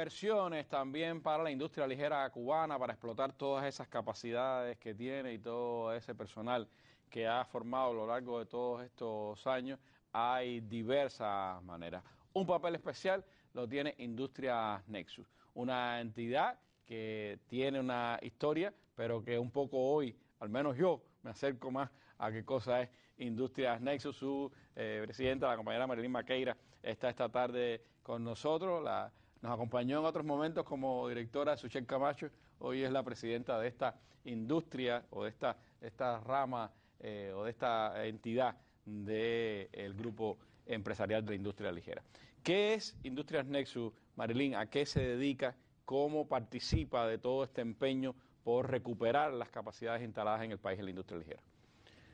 inversiones también para la industria ligera cubana, para explotar todas esas capacidades que tiene y todo ese personal que ha formado a lo largo de todos estos años, hay diversas maneras. Un papel especial lo tiene Industrias Nexus, una entidad que tiene una historia, pero que un poco hoy, al menos yo, me acerco más a qué cosa es Industrias Nexus. Su eh, presidenta, la compañera Marilyn Maqueira, está esta tarde con nosotros. La nos acompañó en otros momentos como directora Suchet Camacho, hoy es la presidenta de esta industria o de esta, esta rama eh, o de esta entidad del grupo empresarial de la industria ligera. ¿Qué es Industrias Nexus, Marilyn? ¿A qué se dedica? ¿Cómo participa de todo este empeño por recuperar las capacidades instaladas en el país de la industria ligera?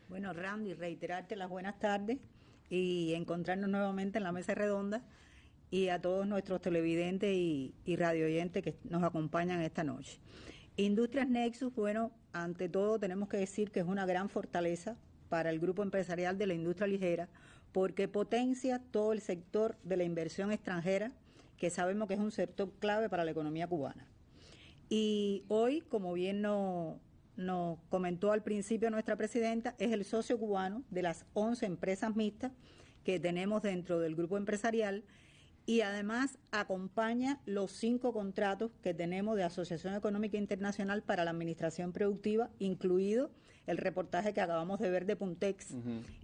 Bueno, Randy, reiterarte las buenas tardes y encontrarnos nuevamente en la mesa redonda y a todos nuestros televidentes y, radio oyentes que nos acompañan esta noche. Industrias Nexus, bueno, ante todo tenemos que decir que es una gran fortaleza para el grupo empresarial de la industria ligera porque potencia todo el sector de la inversión extranjera, que sabemos que es un sector clave para la economía cubana. Y hoy, como bien nos comentó al principio nuestra presidenta, es el socio cubano de las 11 empresas mixtas que tenemos dentro del grupo empresarial y además acompaña los cinco contratos que tenemos de Asociación Económica Internacional para la Administración Productiva, incluido el reportaje que acabamos de ver de Puntex.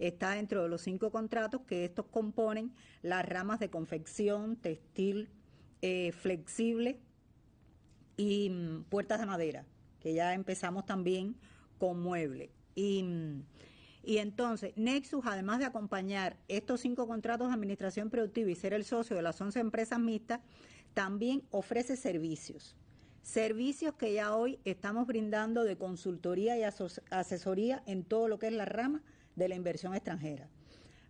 Está dentro de los cinco contratos que estos componen las ramas de confección, textil, eh, flexible y mm, puertas de madera, que ya empezamos también con mueble. Y mm, y entonces, Nexus, además de acompañar estos cinco contratos de administración productiva y ser el socio de las 11 empresas mixtas, también ofrece servicios. Servicios que ya hoy estamos brindando de consultoría y asesoría en todo lo que es la rama de la inversión extranjera.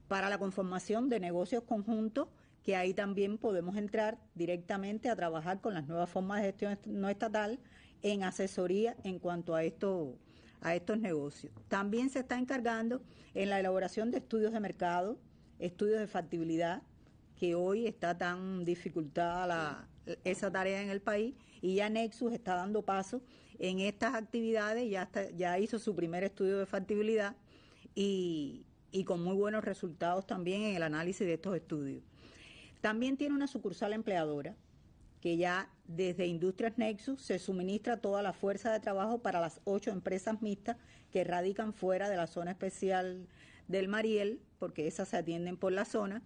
Para la conformación de negocios conjuntos, que ahí también podemos entrar directamente a trabajar con las nuevas formas de gestión no estatal en asesoría en cuanto a esto a estos negocios. También se está encargando en la elaboración de estudios de mercado, estudios de factibilidad, que hoy está tan dificultada esa tarea en el país y ya Nexus está dando paso en estas actividades, ya, ya hizo su primer estudio de factibilidad y con muy buenos resultados también en el análisis de estos estudios. También tiene una sucursal empleadora que ya desde Industrias Nexus se suministra toda la fuerza de trabajo para las ocho empresas mixtas que radican fuera de la zona especial del Mariel, porque esas se atienden por la zona,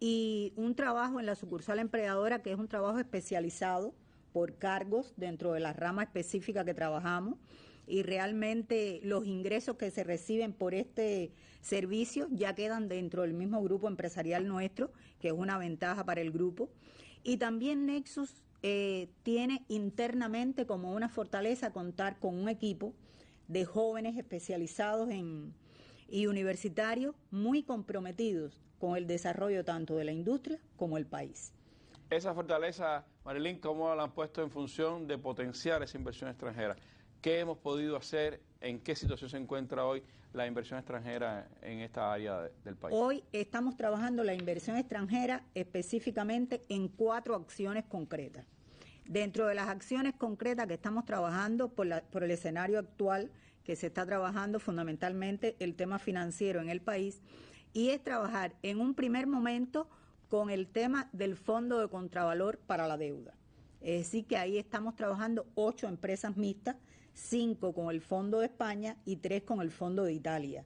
y un trabajo en la sucursal empleadora que es un trabajo especializado por cargos dentro de la rama específica que trabajamos y realmente los ingresos que se reciben por este servicio ya quedan dentro del mismo grupo empresarial nuestro, que es una ventaja para el grupo. Y también Nexus eh, tiene internamente como una fortaleza contar con un equipo de jóvenes especializados en, y universitarios muy comprometidos con el desarrollo tanto de la industria como el país. Esa fortaleza, Marilyn, ¿cómo la han puesto en función de potenciar esa inversión extranjera? ¿Qué hemos podido hacer? ¿En qué situación se encuentra hoy la inversión extranjera en esta área del país? Hoy estamos trabajando la inversión extranjera específicamente en cuatro acciones concretas. Dentro de las acciones concretas que estamos trabajando por, por el escenario actual, que se está trabajando fundamentalmente el tema financiero en el país, y es trabajar en un primer momento con el tema del fondo de contravalor para la deuda. Es decir, que ahí estamos trabajando ocho empresas mixtas cinco con el Fondo de España y tres con el Fondo de Italia.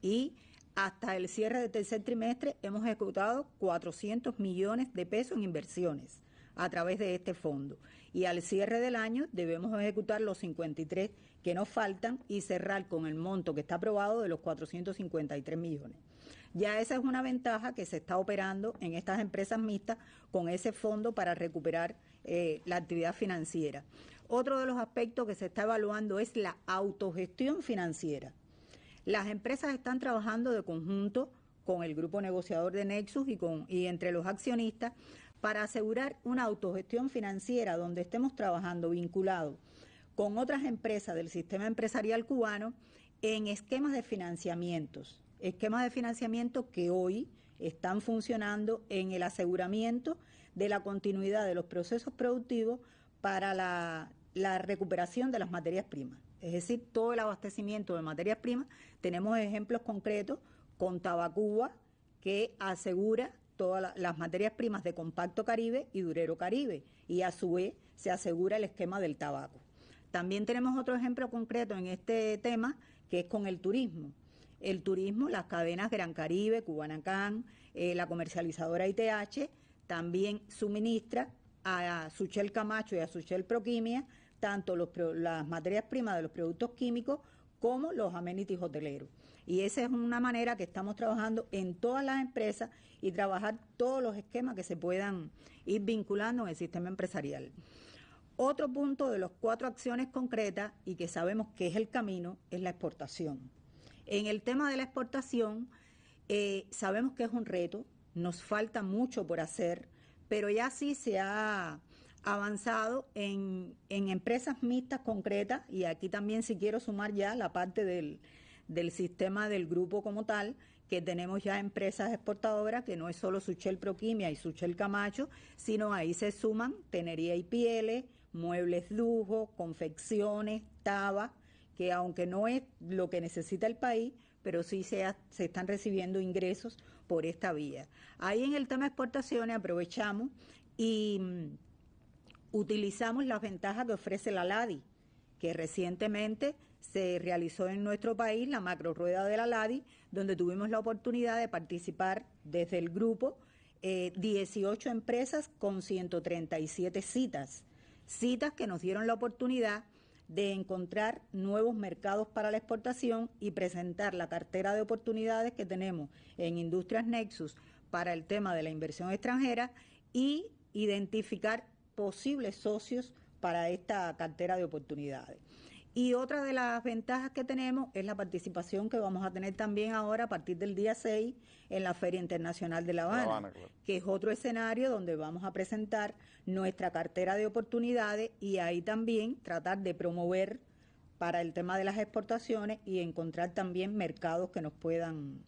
Y hasta el cierre del tercer trimestre hemos ejecutado 400 millones de pesos en inversiones a través de este fondo. Y al cierre del año debemos ejecutar los 53 que nos faltan y cerrar con el monto que está aprobado de los 453 millones. Ya esa es una ventaja que se está operando en estas empresas mixtas con ese fondo para recuperar eh, la actividad financiera. Otro de los aspectos que se está evaluando es la autogestión financiera. Las empresas están trabajando de conjunto con el grupo negociador de Nexus y, con, y entre los accionistas para asegurar una autogestión financiera donde estemos trabajando vinculados con otras empresas del sistema empresarial cubano en esquemas de financiamientos, esquemas de financiamiento que hoy están funcionando en el aseguramiento de la continuidad de los procesos productivos para la la recuperación de las materias primas, es decir, todo el abastecimiento de materias primas. Tenemos ejemplos concretos con Tabacuba, que asegura todas las materias primas de Compacto Caribe y Durero Caribe, y a su vez se asegura el esquema del tabaco. También tenemos otro ejemplo concreto en este tema, que es con el turismo. El turismo, las cadenas Gran Caribe, Cubanacán, eh, la comercializadora ITH, también suministra a Suchel Camacho y a Suchel Proquimia tanto las materias primas de los productos químicos como los amenities hoteleros. Y esa es una manera que estamos trabajando en todas las empresas y trabajar todos los esquemas que se puedan ir vinculando en el sistema empresarial. Otro punto de las cuatro acciones concretas y que sabemos que es el camino es la exportación. En el tema de la exportación, eh, sabemos que es un reto, nos falta mucho por hacer, pero ya sí se ha avanzado en, en empresas mixtas concretas, y aquí también si quiero sumar ya la parte del, del sistema del grupo como tal, que tenemos ya empresas exportadoras, que no es solo Suchel Proquimia y Suchel Camacho, sino ahí se suman Tenería y Pieles, Muebles Lujo, Confecciones, tabas que aunque no es lo que necesita el país, pero sí se, se están recibiendo ingresos por esta vía. Ahí en el tema de exportaciones aprovechamos y utilizamos las ventajas que ofrece la LADI, que recientemente se realizó en nuestro país la macro rueda de la LADI, donde tuvimos la oportunidad de participar desde el grupo 18 eh, empresas con 137 citas, citas que nos dieron la oportunidad de encontrar nuevos mercados para la exportación y presentar la cartera de oportunidades que tenemos en Industrias Nexus para el tema de la inversión extranjera y identificar posibles socios para esta cartera de oportunidades. Y otra de las ventajas que tenemos es la participación que vamos a tener también ahora a partir del día 6 en la Feria Internacional de La Habana, que es otro escenario donde vamos a presentar nuestra cartera de oportunidades y ahí también tratar de promover para el tema de las exportaciones y encontrar también mercados que nos puedan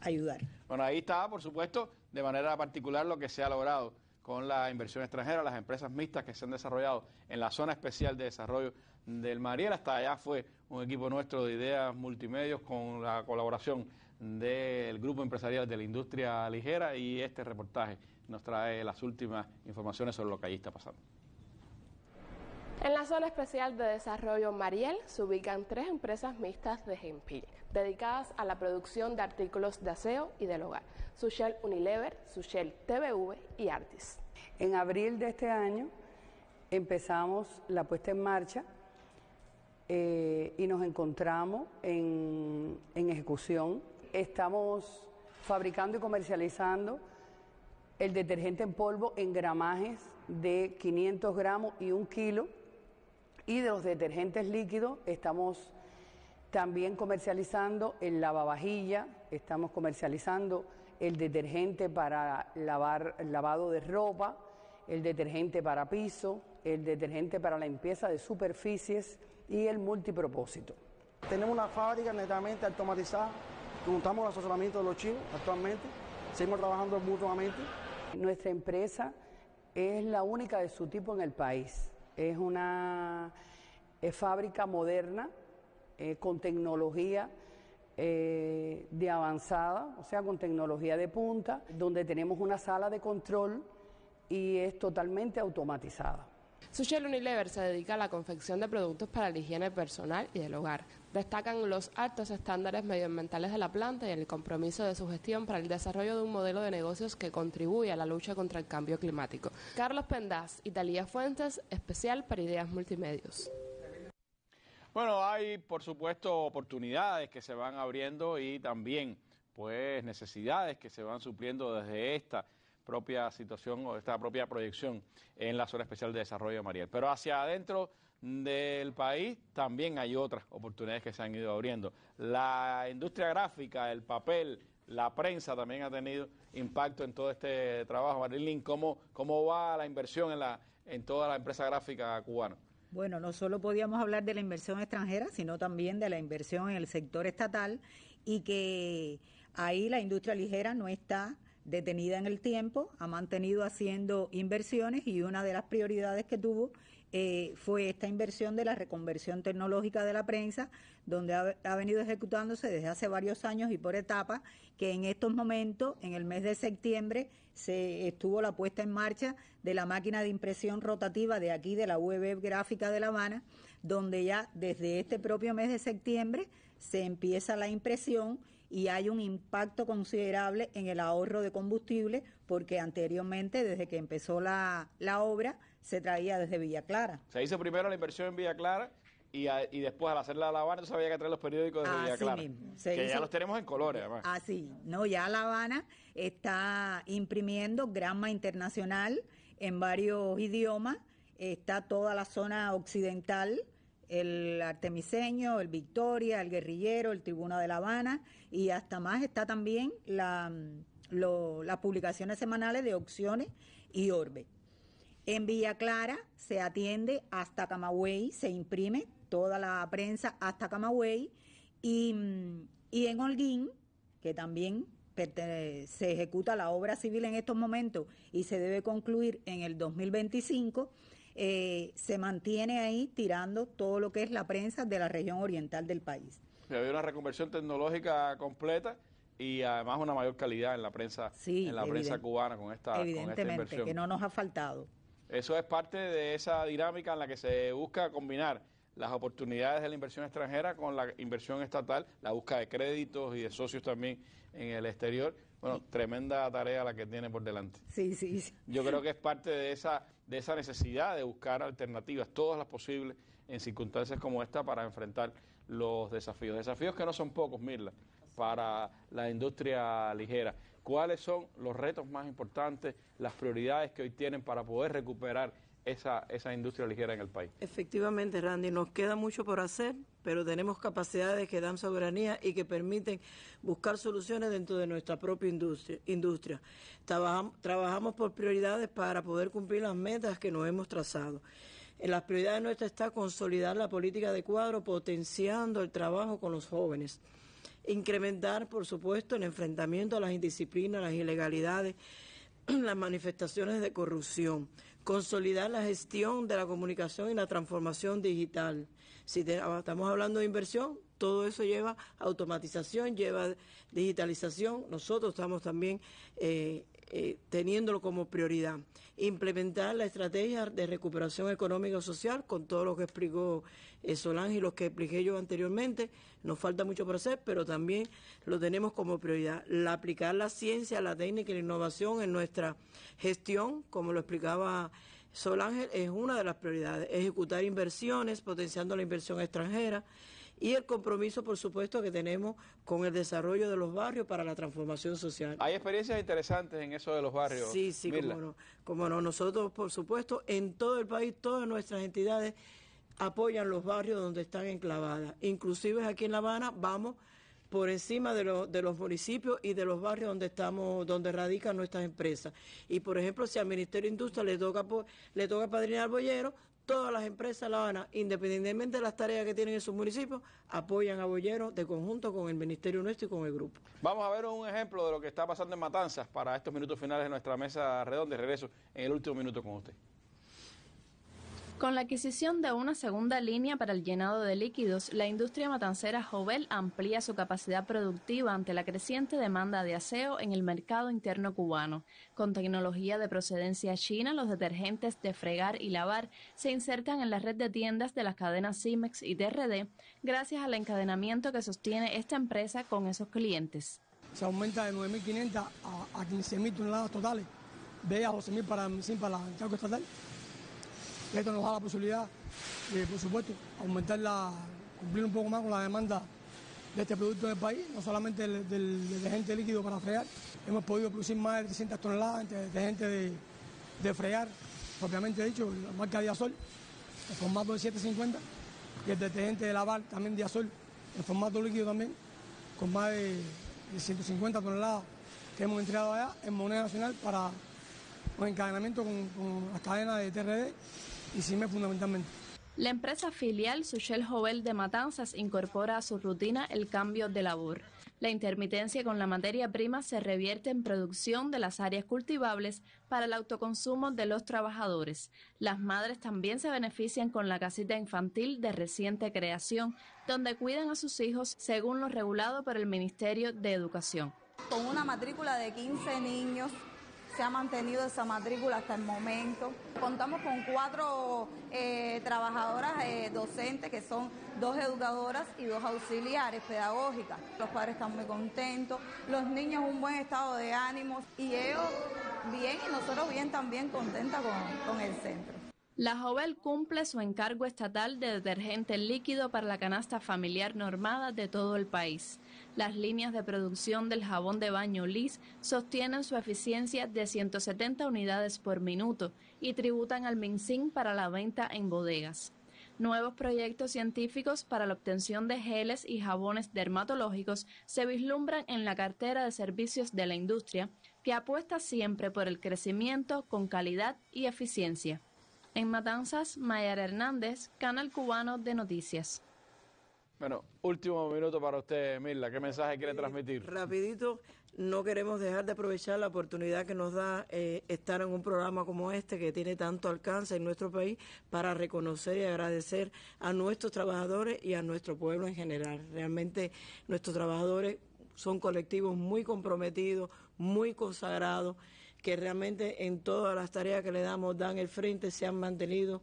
ayudar. Bueno, ahí está, por supuesto, de manera particular lo que se ha logrado con la inversión extranjera, las empresas mixtas que se han desarrollado en la zona especial de desarrollo del Mariel. Hasta allá fue un equipo nuestro de ideas multimedios con la colaboración del grupo empresarial de la industria ligera y este reportaje nos trae las últimas informaciones sobre lo que allí está pasando. En la zona especial de desarrollo Mariel se ubican tres empresas mixtas de Genpil dedicadas a la producción de artículos de aseo y del hogar, Suchel Unilever, Sushel TVV y Artis. En abril de este año empezamos la puesta en marcha eh, y nos encontramos en, en ejecución. Estamos fabricando y comercializando el detergente en polvo en gramajes de 500 gramos y un kilo y de los detergentes líquidos estamos también comercializando el lavavajilla, estamos comercializando el detergente para lavar, el lavado de ropa, el detergente para piso, el detergente para la limpieza de superficies y el multipropósito. Tenemos una fábrica netamente automatizada, juntamos el asesoramiento de los chinos actualmente, seguimos trabajando mutuamente. Nuestra empresa es la única de su tipo en el país. Es una fábrica moderna eh, con tecnología eh, de avanzada, o sea, con tecnología de punta, donde tenemos una sala de control y es totalmente automatizada. Suchel Unilever se dedica a la confección de productos para la higiene personal y del hogar. Destacan los altos estándares medioambientales de la planta y el compromiso de su gestión para el desarrollo de un modelo de negocios que contribuye a la lucha contra el cambio climático. Carlos Pendaz, Italia Fuentes, especial para Ideas Multimedios. Bueno, hay por supuesto oportunidades que se van abriendo y también pues necesidades que se van supliendo desde esta propia situación o esta propia proyección en la zona especial de desarrollo de Mariel. Pero hacia adentro del país también hay otras oportunidades que se han ido abriendo. La industria gráfica, el papel, la prensa también ha tenido impacto en todo este trabajo. Marilyn, ¿cómo, cómo va la inversión en, la, en toda la empresa gráfica cubana? Bueno, no solo podíamos hablar de la inversión extranjera, sino también de la inversión en el sector estatal y que ahí la industria ligera no está detenida en el tiempo, ha mantenido haciendo inversiones y una de las prioridades que tuvo eh, fue esta inversión de la reconversión tecnológica de la prensa, donde ha, venido ejecutándose desde hace varios años y por etapas... que en estos momentos, en el mes de septiembre, se estuvo la puesta en marcha de la máquina de impresión rotativa de aquí, de la web Gráfica de La Habana, donde ya desde este propio mes de septiembre se empieza la impresión y hay un impacto considerable en el ahorro de combustible, porque anteriormente, desde que empezó la obra, se traía desde Villa Clara. Se hizo primero la inversión en Villa Clara y, después al hacer la Habana entonces había que traer los periódicos de Villa Clara. Mismo. que ya los tenemos en colores además. Así, no, ya La Habana está imprimiendo grama internacional en varios idiomas, está toda la zona occidental el artemiseño, el Victoria, el guerrillero, el Tribuna de La Habana y hasta más está también la, las publicaciones semanales de Opciones y Orbe. En Villa Clara se atiende hasta Camagüey, se imprime toda la prensa hasta Camagüey y, en Holguín, que también se ejecuta la obra civil en estos momentos y se debe concluir en el 2025, eh, se mantiene ahí tirando todo lo que es la prensa de la región oriental del país. Se una reconversión tecnológica completa y además una mayor calidad en la prensa, en la prensa cubana con esta, evidentemente, con esta que no nos ha faltado. Eso es parte de esa dinámica en la que se busca combinar las oportunidades de la inversión extranjera con la inversión estatal, la búsqueda de créditos y de socios también en el exterior. Bueno, tremenda tarea la que tiene por delante. Sí, sí, Yo creo que es parte de esa, de esa necesidad de buscar alternativas, todas las posibles, en circunstancias como esta para enfrentar los desafíos. Desafíos que no son pocos, Mirla, para la industria ligera cuáles son los retos más importantes, las prioridades que hoy tienen para poder recuperar esa, esa industria ligera en el país. Efectivamente, Randy, nos queda mucho por hacer, pero tenemos capacidades que dan soberanía y que permiten buscar soluciones dentro de nuestra propia industria. trabajamos por prioridades para poder cumplir las metas que nos hemos trazado. En las prioridades nuestras está consolidar la política de cuadro, potenciando el trabajo con los jóvenes incrementar, por supuesto, el enfrentamiento a las indisciplinas, las ilegalidades, las manifestaciones de corrupción, consolidar la gestión de la comunicación y la transformación digital. Si ah, estamos hablando de inversión, todo eso lleva automatización, lleva digitalización. Nosotros estamos también eh, eh, teniéndolo como prioridad. Implementar la estrategia de recuperación económica y social con todo lo que explicó eh, Solange y lo que expliqué yo anteriormente. Nos falta mucho por hacer, pero también lo tenemos como prioridad. aplicar la ciencia, la técnica y la innovación en nuestra gestión, como lo explicaba Solange, es una de las prioridades. Ejecutar inversiones, potenciando la inversión extranjera y el compromiso, por supuesto, que tenemos con el desarrollo de los barrios para la transformación social. Hay experiencias interesantes en eso de los barrios. Sí, sí, como no, como no. Nosotros, por supuesto, en todo el país, todas nuestras entidades apoyan los barrios donde están enclavadas. Inclusive aquí en La Habana vamos por encima de, los de, los municipios y de los barrios donde estamos, donde radican nuestras empresas. Y por ejemplo, si al Ministerio de Industria le toca le toca padrinar bollero, todas las empresas de La Habana, independientemente de las tareas que tienen en sus municipios, apoyan a Bollero de conjunto con el Ministerio Nuestro y con el grupo. Vamos a ver un ejemplo de lo que está pasando en Matanzas para estos minutos finales de nuestra mesa redonda. Regreso en el último minuto con usted. Con la adquisición de una segunda línea para el llenado de líquidos, la industria matancera Jovel amplía su capacidad productiva ante la creciente demanda de aseo en el mercado interno cubano. Con tecnología de procedencia china, los detergentes de fregar y lavar se insertan en la red de tiendas de las cadenas Cimex y TRD gracias al encadenamiento que sostiene esta empresa con esos clientes. Se aumenta de 9.500 a, 15.000 toneladas totales, de a 12.000 para, para el estatal esto nos da la posibilidad de, por supuesto, aumentar cumplir un poco más con la demanda de este producto del país, no solamente del, detergente líquido para frear, hemos podido producir más de 300 toneladas de detergente de, frear, propiamente dicho, la marca Diasol, en formato de 750, y el detergente de lavar también Diasol, en formato líquido también, con más de, 150 toneladas que hemos entregado allá en moneda nacional para un encadenamiento con, con las cadenas de TRD y fundamentalmente. La empresa filial Suchel Jovel de Matanzas incorpora a su rutina el cambio de labor. La intermitencia con la materia prima se revierte en producción de las áreas cultivables para el autoconsumo de los trabajadores. Las madres también se benefician con la casita infantil de reciente creación, donde cuidan a sus hijos según lo regulado por el Ministerio de Educación. Con una matrícula de 15 niños se ha mantenido esa matrícula hasta el momento. Contamos con cuatro eh, trabajadoras eh, docentes, que son dos educadoras y dos auxiliares pedagógicas. Los padres están muy contentos, los niños un buen estado de ánimo y ellos bien y nosotros bien también contentos con el centro. La Jovel cumple su encargo estatal de detergente líquido para la canasta familiar normada de todo el país. Las líneas de producción del jabón de baño LIS sostienen su eficiencia de 170 unidades por minuto y tributan al MinSin para la venta en bodegas. Nuevos proyectos científicos para la obtención de geles y jabones dermatológicos se vislumbran en la cartera de servicios de la industria, que apuesta siempre por el crecimiento con calidad y eficiencia. En Matanzas, Mayer Hernández, Canal Cubano de Noticias. Bueno, último minuto para usted, Mirla. ¿Qué mensaje quiere transmitir? Eh, rapidito, no queremos dejar de aprovechar la oportunidad que nos da eh, estar en un programa como este que tiene tanto alcance en nuestro país para reconocer y agradecer a nuestros trabajadores y a nuestro pueblo en general. Realmente nuestros trabajadores son colectivos muy comprometidos, muy consagrados, que realmente en todas las tareas que le damos dan el frente, se han mantenido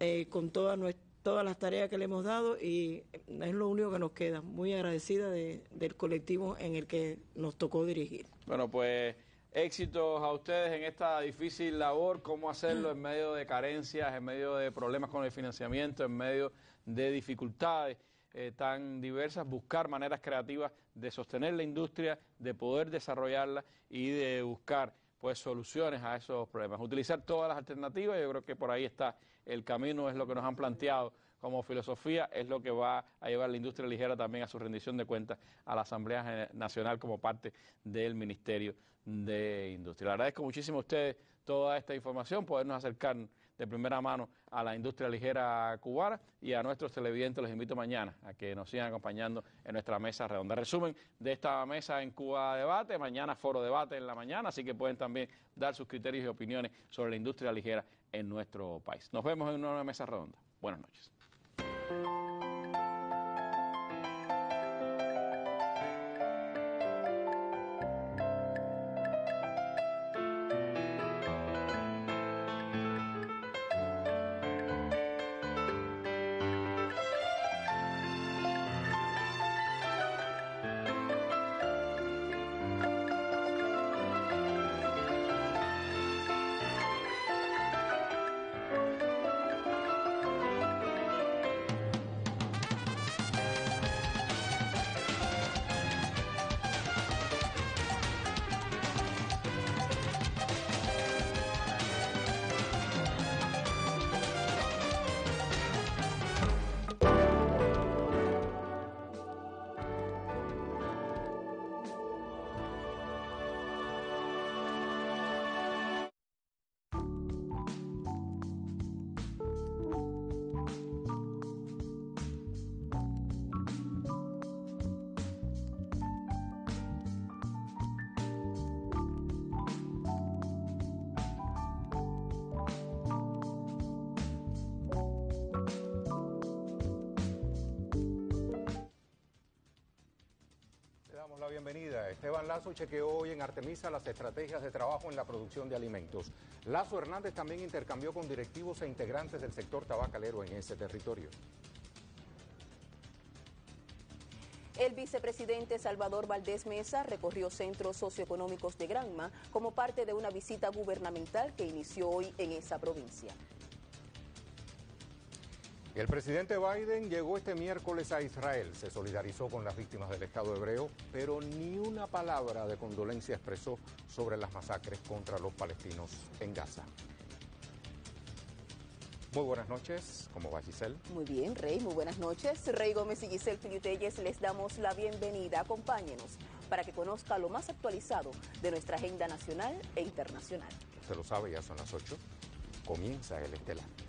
eh, con toda nuestra todas las tareas que le hemos dado y es lo único que nos queda. Muy agradecida del colectivo en el que nos tocó dirigir. Bueno, pues éxitos a ustedes en esta difícil labor, cómo hacerlo en medio de carencias, en medio de problemas con el financiamiento, en medio de dificultades. Eh, tan diversas, buscar maneras creativas de sostener la industria, de poder desarrollarla y de buscar pues soluciones a esos problemas. Utilizar todas las alternativas, yo creo que por ahí está el camino es lo que nos han planteado como filosofía, es lo que va a llevar la industria ligera también a su rendición de cuentas a la Asamblea Nacional como parte del Ministerio de Industria. Le agradezco muchísimo a ustedes toda esta información, podernos acercar de primera mano a la industria ligera cubana y a nuestros televidentes los invito mañana a que nos sigan acompañando en nuestra mesa redonda. Resumen de esta mesa en Cuba Debate, mañana foro debate en la mañana, así que pueden también dar sus criterios y opiniones sobre la industria ligera en nuestro país. Nos vemos en una nueva mesa redonda. Buenas noches. Evan Lazo chequeó hoy en Artemisa las estrategias de trabajo en la producción de alimentos. Lazo Hernández también intercambió con directivos e integrantes del sector tabacalero en ese territorio. El vicepresidente Salvador Valdés Mesa recorrió centros socioeconómicos de Granma como parte de una visita gubernamental que inició hoy en esa provincia. El presidente Biden llegó este miércoles a Israel, se solidarizó con las víctimas del Estado hebreo, pero ni una palabra de condolencia expresó sobre las masacres contra los palestinos en Gaza. Muy buenas noches, ¿cómo va Giselle? Muy bien, Rey, muy buenas noches. Rey Gómez y Giselle Filiutelles les damos la bienvenida. Acompáñenos para que conozca lo más actualizado de nuestra agenda nacional e internacional. Usted lo sabe, ya son las 8. Comienza el estelar.